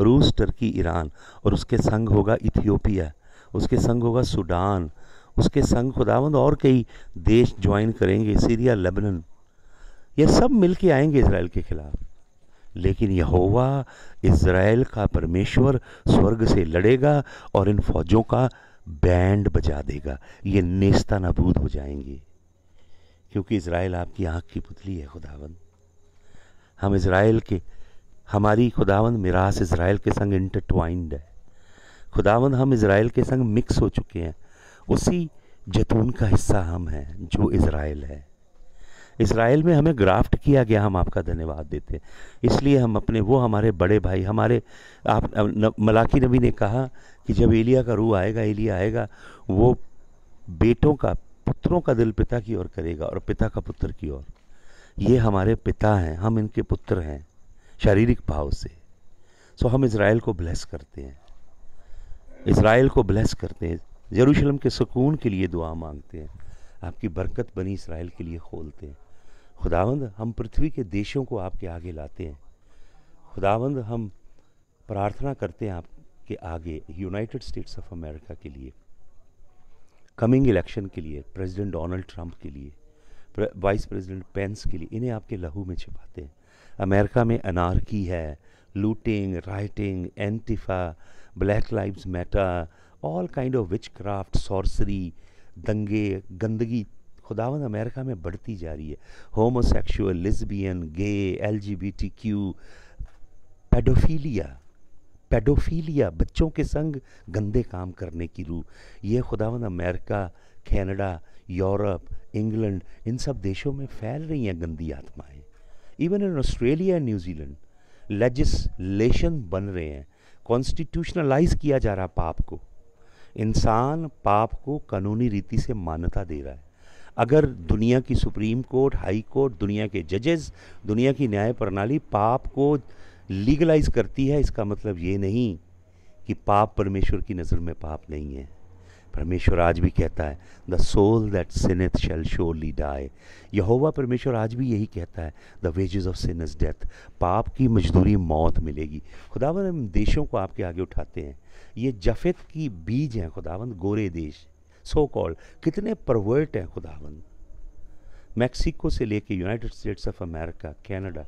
Speaker 1: रूस टर्की ईरान और उसके संग होगा इथियोपिया उसके संग होगा सूडान उसके संग खुदावंद और कई देश ज्वाइन करेंगे सीरिया लेबनन ये सब मिल के आएंगे इसराइल के खिलाफ लेकिन यहोवा इसराइल का परमेश्वर स्वर्ग से लड़ेगा और इन फौजों का बैंड बजा देगा ये नेस्ता नबूद हो जाएंगे क्योंकि इसराइल आपकी आँख की पुतली है खुदावंद हम इसराइल के हमारी खुदावन मिरास इसराइल के संग इंटरटवाइंड है खुदावन हम इसराइल के संग मिक्स हो चुके हैं उसी जैतून का हिस्सा हम हैं जो इसराइल है इसराइल में हमें ग्राफ्ट किया गया हम आपका धन्यवाद देते हैं इसलिए हम अपने वो हमारे बड़े भाई हमारे आप न, मलाकी नबी ने कहा कि जब एलिया का रूह आएगा एलिया आएगा वो बेटों का पुत्रों का दिल पिता की ओर करेगा और पिता का पुत्र की ओर ये हमारे पिता हैं हम इनके पुत्र हैं शारीरिक भाव से सो हम इसराइल को ब्लेस करते हैं इसराइल को ब्लेस करते हैं यरूशलम के सुकून के लिए दुआ मांगते हैं आपकी बरकत बनी इसराइल के लिए खोलते हैं खुदावंद हम पृथ्वी के देशों को आपके आगे लाते हैं खुदावंद हम प्रार्थना करते हैं आपके आगे यूनाइटेड स्टेट्स ऑफ अमेरिका के लिए कमिंग इलेक्शन के लिए प्रेसिडेंट डोनाल्ड ट्रंप के लिए वाइस प्रेसिडेंट पेंस के लिए इन्हें आपके लहू में छिपाते हैं अमेरिका में अनारकी है looting rioting antifa black lives matter all kind of witchcraft sorcery दंगे गंदगी खुदावन अमेरिका में बढ़ती जा रही है homosexual lesbian gay L G B T Q paedophilia paedophilia बच्चों के संग गंदे काम करने की रूह यह खुदावन अमेरिका कैनेडा यूरोप इंग्लैंड इन सब देशों में फैल रही हैं गंदी आत्माएं even in Australia and New Zealand legislation बन रहे हैं कॉन्स्टिट्यूशनलाइज किया जा रहा है पाप को इंसान पाप को कानूनी रीति से मान्यता दे रहा है अगर दुनिया की सुप्रीम कोर्ट हाई कोर्ट दुनिया के जजेस दुनिया की न्याय प्रणाली पाप को लीगलाइज करती है इसका मतलब ये नहीं कि पाप परमेश्वर की नज़र में पाप नहीं है परमेश्वर आज भी कहता है the soul that sinneth shall surely die यहोवा परमेश्वर आज भी यही कहता है the wages of sin is death पाप की मजदूरी मौत मिलेगी खुदावन हम देशों को आपके आगे उठाते हैं ये जफेत की बीज हैं खुदावंद गोरे देश सो कॉल्ड कितने परवर्ट हैं खुदावंद मैक्सिको से लेके United States of America Canada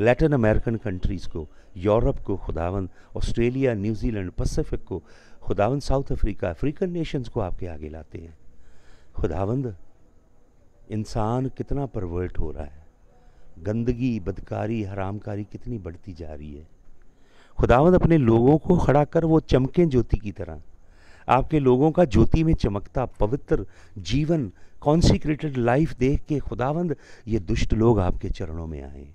Speaker 1: Latin American countries को यूरोप को खुदावंद ऑस्ट्रेलिया न्यूजीलैंड पसिफिक को खुदावंद साउथ अफ्रीका अफ्रीकन नेशंस को आपके आगे लाते हैं खुदावंद इंसान कितना परवर्ट हो रहा है गंदगी बदकारी हरामकारी कितनी बढ़ती जा रही है खुदावंद अपने लोगों को खड़ा कर वो चमकें ज्योति की तरह आपके लोगों का ज्योति में चमकता पवित्र जीवन कॉन्सिक्रेटेड लाइफ देख के खुदावंद ये दुष्ट लोग आपके चरणों में आए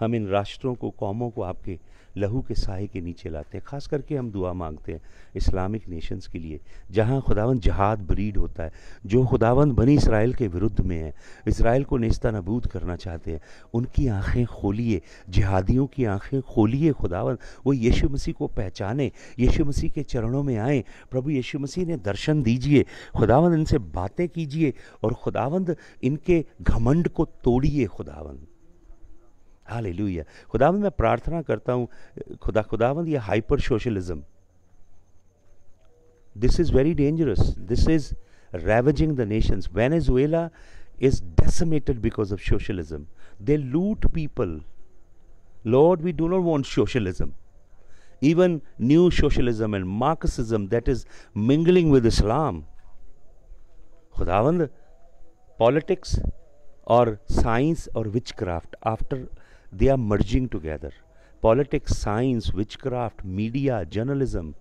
Speaker 1: हम इन राष्ट्रों को कौमों को आपके लहू के साय के नीचे लाते हैं ख़ास करके हम दुआ मांगते हैं इस्लामिक नेशंस के लिए जहाँ खुदावन जहाद ब्रीड होता है जो खुदावन बनी इसराइल के विरुद्ध में है इसराइल को नेस्ता नबूद करना चाहते हैं उनकी आँखें खोलिए जहादियों की आँखें खोलिए खुदावन वो यीशु मसीह को पहचाने यीशु मसीह के चरणों में आएँ प्रभु यीशु मसीह ने दर्शन दीजिए खुदावंद इनसे बातें कीजिए और खुदावंद इनके घमंड को तोड़िए खुदावंद हाली लुया खुदा मैं प्रार्थना करता हूँ खुदा खुदावंद ये hyper socialism this is very dangerous this is ravaging the nations Venezuela is decimated because of socialism they loot people Lord we do not want socialism even new socialism and Marxism that is mingling with Islam खुदावंद politics और science और witchcraft after they are merging together. Politics, media journalism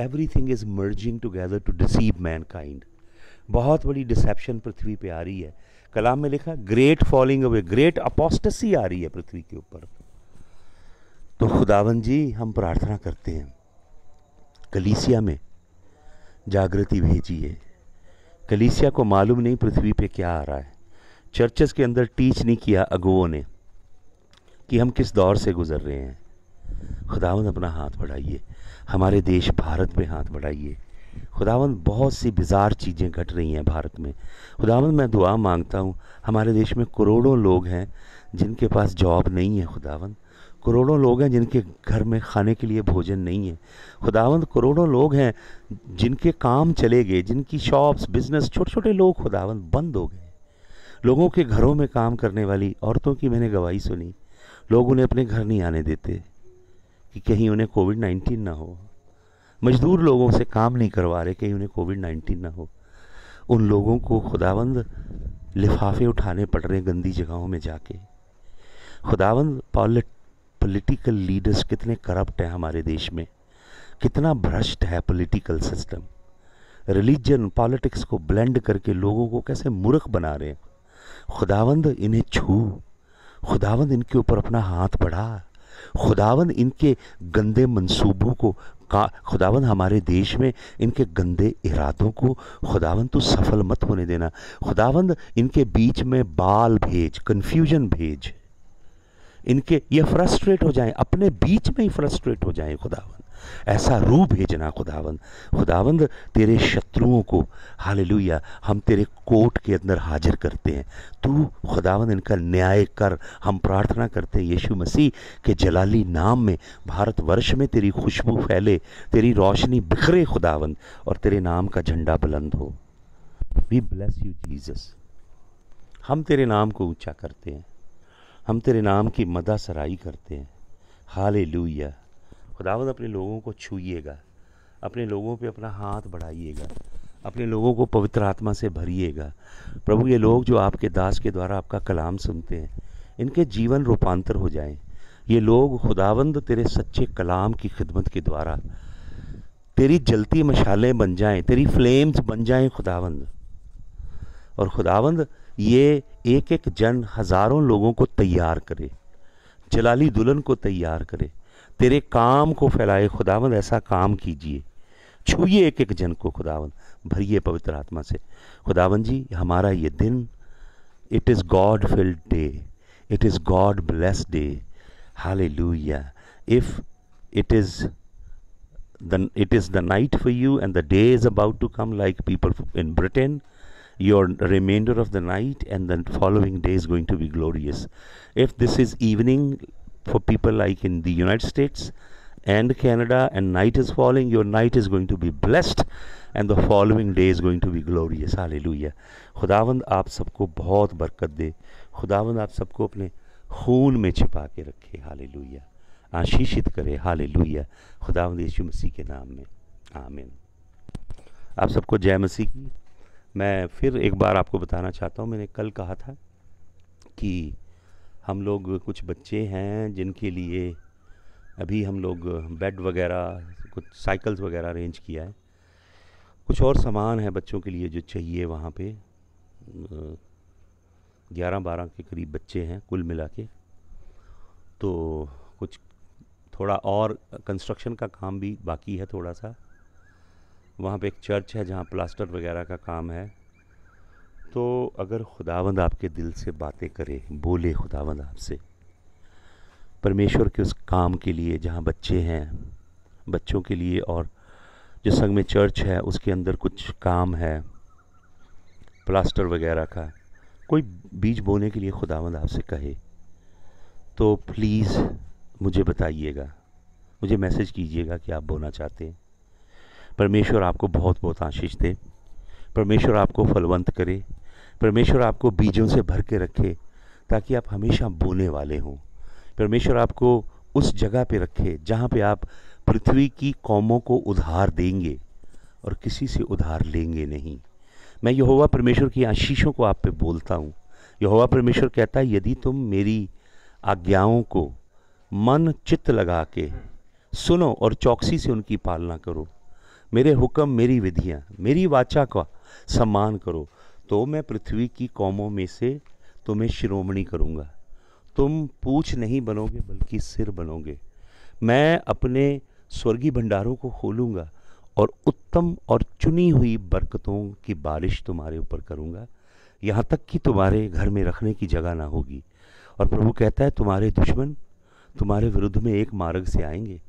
Speaker 1: everything is merging merging to deceive mankind बहुत बड़ी dissipation पृथ्वी पे आ रही है कलाम में लिखा great falling away great apostasy आ रही है पृथ्वी के ऊपर तो खुदावन जी हम प्रार्थना करते हैं कलीसिया में जागृति भेजिए कलीसिया को मालूम नहीं पृथ्वी पे क्या आ रहा है चर्चेस के अंदर टीच नहीं किया अगुओं ने कि हम किस दौर से गुज़र रहे हैं खुदावन अपना हाथ बढ़ाइए हमारे देश भारत पे हाथ बढ़ाइए खुदावन बहुत सी बिजार चीज़ें घट रही हैं भारत में खुदावन मैं दुआ मांगता हूँ हमारे देश में करोड़ों लोग हैं जिनके पास जॉब नहीं है खुदावन करोड़ों लोग हैं जिनके घर में खाने के लिए भोजन नहीं है खुदावंद करोड़ों लोग हैं जिनके काम चले गए जिनकी शॉप्स बिजनेस छोटे छोटे लोग खुदावंद बंद हो गए लोगों के घरों में काम करने वाली औरतों की मैंने गवाही सुनी लोग उन्हें अपने घर नहीं आने देते कि कहीं उन्हें कोविड नाइन्टीन ना हो मजदूर लोगों से काम नहीं करवा रहे कहीं उन्हें कोविड नाइन्टीन ना हो उन लोगों को खुदावंद लिफाफे उठाने पड़ रहे गंदी जगहों में जाके खुदावंद पॉलिट पॉलिटिकल लीडर्स कितने करप्ट हैं हमारे देश में कितना भ्रष्ट है पॉलिटिकल सिस्टम रिलीजन पॉलिटिक्स को ब्लेंड करके लोगों को कैसे मूर्ख बना रहे हैं खुदावंद इन्हें छू खुदावंद इनके ऊपर अपना हाथ बढ़ा खुदावंद इनके गंदे मंसूबों को का खुदावंद हमारे देश में इनके गंदे इरादों को खुदावंद तो सफल मत होने देना खुदावंद इनके बीच में बाल भेज कन्फ्यूजन भेज इनके ये फ्रस्ट्रेट हो जाएं अपने बीच में ही फ्रस्ट्रेट हो जाएं खुदावंद ऐसा रू भेजना खुदावंद खुदावंद तेरे शत्रुओं को हाल हम तेरे कोर्ट के अंदर हाजिर करते हैं तू खुदावंद इनका न्याय कर हम प्रार्थना करते हैं यीशु मसीह के जलाली नाम में भारतवर्ष में तेरी खुशबू फैले तेरी रोशनी बिखरे खुदावंद और तेरे नाम का झंडा बुलंद हो वी ब्लेस यू जीसस हम तेरे नाम को ऊंचा करते हैं हम तेरे नाम की मदा सराई करते हैं हाले लुया खुदावंद अपने लोगों को छूइएगा अपने लोगों पे अपना हाथ बढ़ाइएगा अपने लोगों को पवित्र आत्मा से भरिएगा प्रभु ये लोग जो आपके दास के द्वारा आपका कलाम सुनते हैं इनके जीवन रूपांतर हो जाएं ये लोग खुदावंद तेरे सच्चे कलाम की खिदमत के द्वारा तेरी जलती मशालें बन जाएं तेरी फ्लेम्स बन जाएं खुदावंद और खुदावंद ये एक एक जन हज़ारों लोगों को तैयार करे जलाली दुल्हन को तैयार करे तेरे काम को फैलाए खुदावंद ऐसा काम कीजिए छूए एक एक जन को खुदावंद भरिए पवित्र आत्मा से खुदावंद जी हमारा ये दिन it is God filled day it is God bless day hallelujah if it is it is the night for you and the day is about to come like people in Britain your reminder of the night and the following day is going to be glorious if this is evening for people like in the United States and Canada and night is falling your night is going to be blessed And the following day is going to be glorious. Hallelujah. लुया खुदावंद आप सबको बहुत बरकत दे खुदावंद आप सबको अपने खून में छिपा के रखे हाल लुया आशीषित करे हाल लुया खुदावंद यीशु मसीह के नाम में आमिन आप सबको जय मसीह की मैं फिर एक बार आपको बताना चाहता हूँ मैंने कल कहा था कि हम लोग कुछ बच्चे हैं जिनके लिए अभी हम लोग बेड वगैरह कुछ साइकिल्स वगैरह अरेंज किया है कुछ और सामान है बच्चों के लिए जो चाहिए वहाँ पे ग्यारह बारह के करीब बच्चे हैं कुल मिला के तो कुछ थोड़ा और कंस्ट्रक्शन का काम भी बाकी है थोड़ा सा वहाँ पे एक चर्च है जहाँ प्लास्टर वगैरह का काम है तो अगर खुदावंद आपके दिल से बातें करे बोले खुदावंद आपसे परमेश्वर के उस काम के लिए जहाँ बच्चे हैं बच्चों के लिए और जो संग में चर्च है उसके अंदर कुछ काम है प्लास्टर वगैरह का कोई बीज बोने के लिए खुदावंद आपसे कहे तो प्लीज़ मुझे बताइएगा मुझे मैसेज कीजिएगा कि आप बोना चाहते हैं परमेश्वर आपको बहुत बहुत आशीष दे परमेश्वर आपको फलवंत करे परमेश्वर आपको बीजों से भर के रखे ताकि आप हमेशा बोने वाले हों परमेश्वर आपको उस जगह पे रखे जहाँ पे आप पृथ्वी की कौमों को उधार देंगे और किसी से उधार लेंगे नहीं मैं यहोवा परमेश्वर की आशीषों को आप पे बोलता हूँ यहोवा परमेश्वर कहता है यदि तुम मेरी आज्ञाओं को मन चित्त लगा के सुनो और चौकसी से उनकी पालना करो मेरे हुक्म मेरी विधियाँ मेरी वाचा का सम्मान करो तो मैं पृथ्वी की कौमों में से तुम्हें शिरोमणि करूँगा तुम पूछ नहीं बनोगे बल्कि सिर बनोगे मैं अपने स्वर्गीय भंडारों को खोलूँगा और उत्तम और चुनी हुई बरकतों की बारिश तुम्हारे ऊपर करूँगा यहाँ तक कि तुम्हारे घर में रखने की जगह ना होगी और प्रभु कहता है तुम्हारे दुश्मन तुम्हारे विरुद्ध में एक मार्ग से आएंगे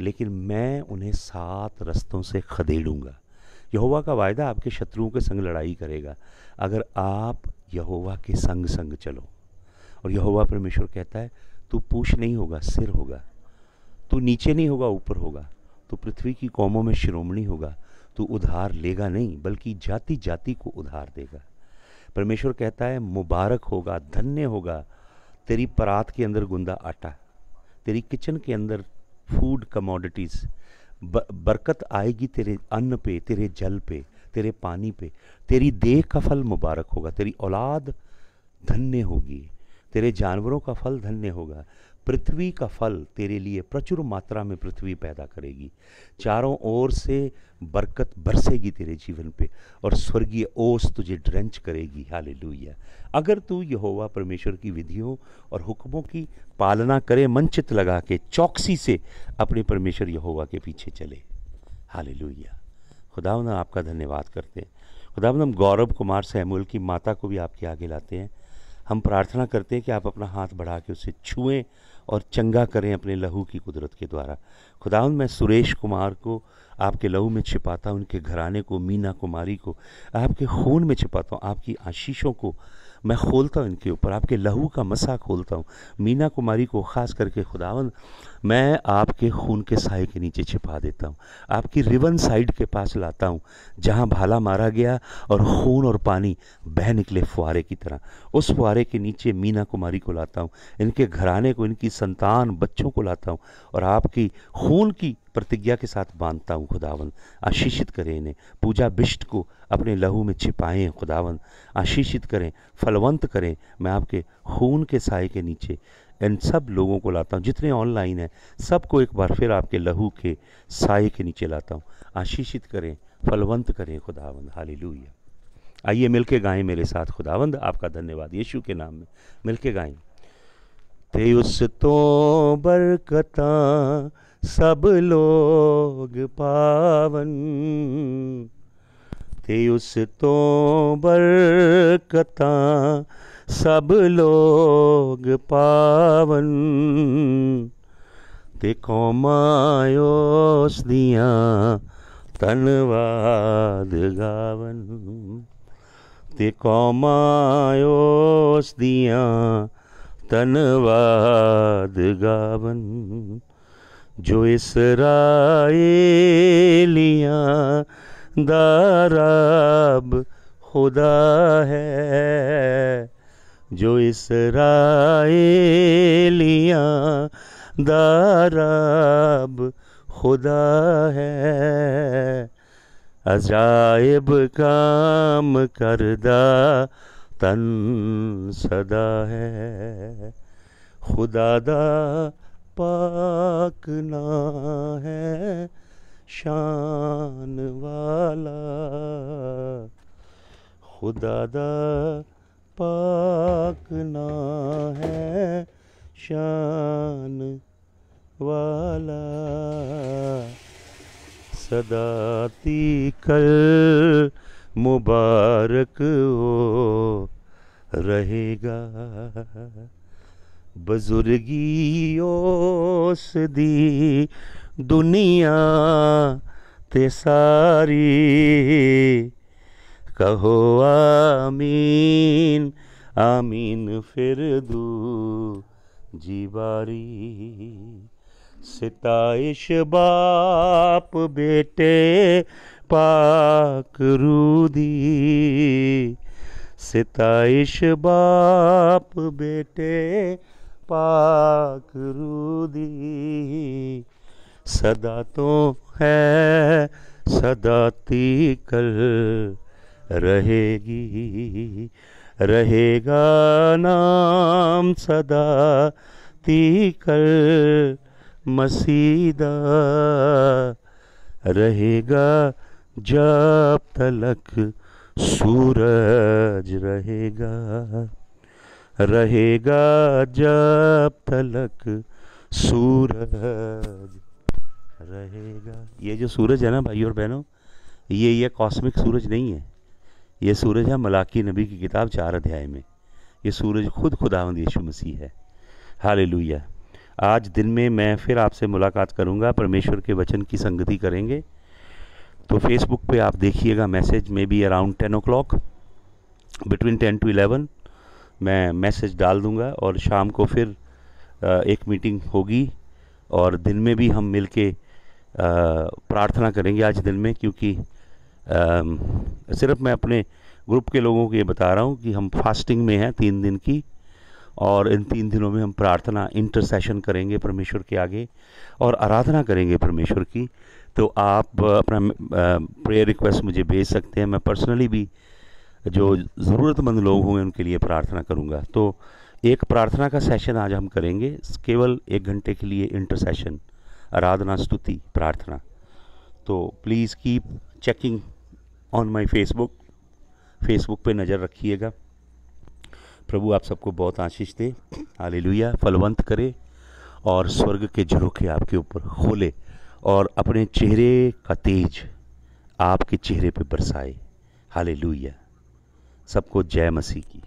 Speaker 1: लेकिन मैं उन्हें सात रस्तों से खदेड़ूंगा यहोवा का वायदा आपके शत्रुओं के संग लड़ाई करेगा अगर आप यहोवा के संग संग चलो और यहोवा परमेश्वर कहता है तू पूछ नहीं होगा सिर होगा तू नीचे नहीं होगा ऊपर होगा तो पृथ्वी की कौमों में शिरोमणी होगा तू उधार लेगा नहीं बल्कि जाति जाति को उधार देगा परमेश्वर कहता है मुबारक होगा धन्य होगा तेरी परात के अंदर गुंदा आटा तेरी किचन के अंदर फूड कमोडिटीज़ बरकत आएगी तेरे अन्न पे तेरे जल पे तेरे पानी पे तेरी देह का फल मुबारक होगा तेरी औलाद धन्य होगी तेरे जानवरों का फल धन्य होगा पृथ्वी का फल तेरे लिए प्रचुर मात्रा में पृथ्वी पैदा करेगी चारों ओर से बरकत बरसेगी तेरे जीवन पे और स्वर्गीय ओस तुझे ड्रेंच करेगी हाले अगर तू यहोवा परमेश्वर की विधियों और हुक्मों की पालना करे मंचित लगा के चौकसी से अपने परमेश्वर यहोवा के पीछे चले हाले खुदावन आपका धन्यवाद करते हैं खुदावन हम गौरव कुमार सहमूल की माता को भी आपके आगे लाते हैं हम प्रार्थना करते हैं कि आप अपना हाथ बढ़ा के उसे छुएं और चंगा करें अपने लहू की कुदरत के द्वारा खुदावन मैं सुरेश कुमार को आपके लहू में छिपाता हूँ उनके घराने को मीना कुमारी को आपके खून में छिपाता हूँ आपकी आशीषों को मैं खोलता हूँ इनके ऊपर आपके लहू का मसा खोलता हूँ मीना कुमारी को ख़ास करके खुदावन मैं आपके खून के साय के नीचे छिपा देता हूँ आपकी रिवन साइड के पास लाता हूँ जहाँ भाला मारा गया और खून और पानी बह निकले फुहारे की तरह उस फुहारे के नीचे मीना कुमारी को लाता हूँ इनके घराने को इनकी संतान बच्चों को लाता हूँ और आपकी खून की प्रतिज्ञा के साथ बांधता हूँ खुदावन आशीषित करें इन्हें पूजा बिष्ट को अपने लहू में छिपाएं खुदावन आशीषित करें फलवंत करें मैं आपके खून के साय के नीचे इन सब लोगों को लाता हूँ जितने ऑनलाइन हैं सबको एक बार फिर आपके लहू के साय के नीचे लाता हूँ आशीषित करें फलवंत करें खुदावंद हाली आइए मिल के गाएँ मेरे साथ खुदावंद आपका धन्यवाद यीशु के नाम में मिल के गाएँ ते उस तो बरकत सब लोग पावन ते उस तो बरकता सब लोग पावन देखो मायोस दिया धनवाद गावन देखो मायोस दिया धनवाद गावन जो इस इसराइलिया दाराब खुदा है जो इस रिया दाराब खुदा है अजायब काम करदा तन सदा है खुदा दा पाक ना है शान वाला खुदा दा पाक ना है शान वाला सदाती कल मुबारक हो रहेगा बुजुर्गी ओस दी दुनिया ते सारी कहो आमीन आमीन फिर दू जीवारी सिताइश बाप बेटे पाक रूदी सिताइश बाप बेटे पाक रूदी सदा तो है सदाती कल रहेगी रहेगा नाम सदा तीकर मसीदा रहेगा जब तलक सूरज रहेगा रहेगा जब तलक सूरज रहेगा ये जो सूरज है ना भाई और बहनों ये ये कॉस्मिक सूरज नहीं है यह सूरज है मलाकी नबी की किताब चार अध्याय में यह सूरज खुद खुदावंद यीशु मसीह है हाल आज दिन में मैं फिर आपसे मुलाकात करूंगा परमेश्वर के वचन की संगति करेंगे तो फेसबुक पे आप देखिएगा message may be around ten o'clock between ten to eleven मैं मैसेज डाल दूंगा और शाम को फिर एक मीटिंग होगी और दिन में भी हम मिलके प्रार्थना करेंगे आज दिन में क्योंकि सिर्फ मैं अपने ग्रुप के लोगों को ये बता रहा हूँ कि हम फास्टिंग में हैं तीन दिन की और इन तीन दिनों में हम प्रार्थना इंटरसेशन करेंगे परमेश्वर के आगे और आराधना करेंगे परमेश्वर की तो आप अपना प्रेयर रिक्वेस्ट मुझे भेज सकते हैं मैं पर्सनली भी जो ज़रूरतमंद लोग होंगे उनके लिए प्रार्थना करूँगा तो एक प्रार्थना का सेशन आज हम करेंगे केवल एक घंटे के लिए इंटरसेशन आराधना स्तुति प्रार्थना तो please keep checking on my Facebook Facebook पे नज़र रखिएगा प्रभु आप सबको बहुत आशीष दे हालेलुया फलवंत करे और स्वर्ग के झरोखे आपके ऊपर खोले और अपने चेहरे का तेज आपके चेहरे पे बरसाए हाले सबको जय मसीह की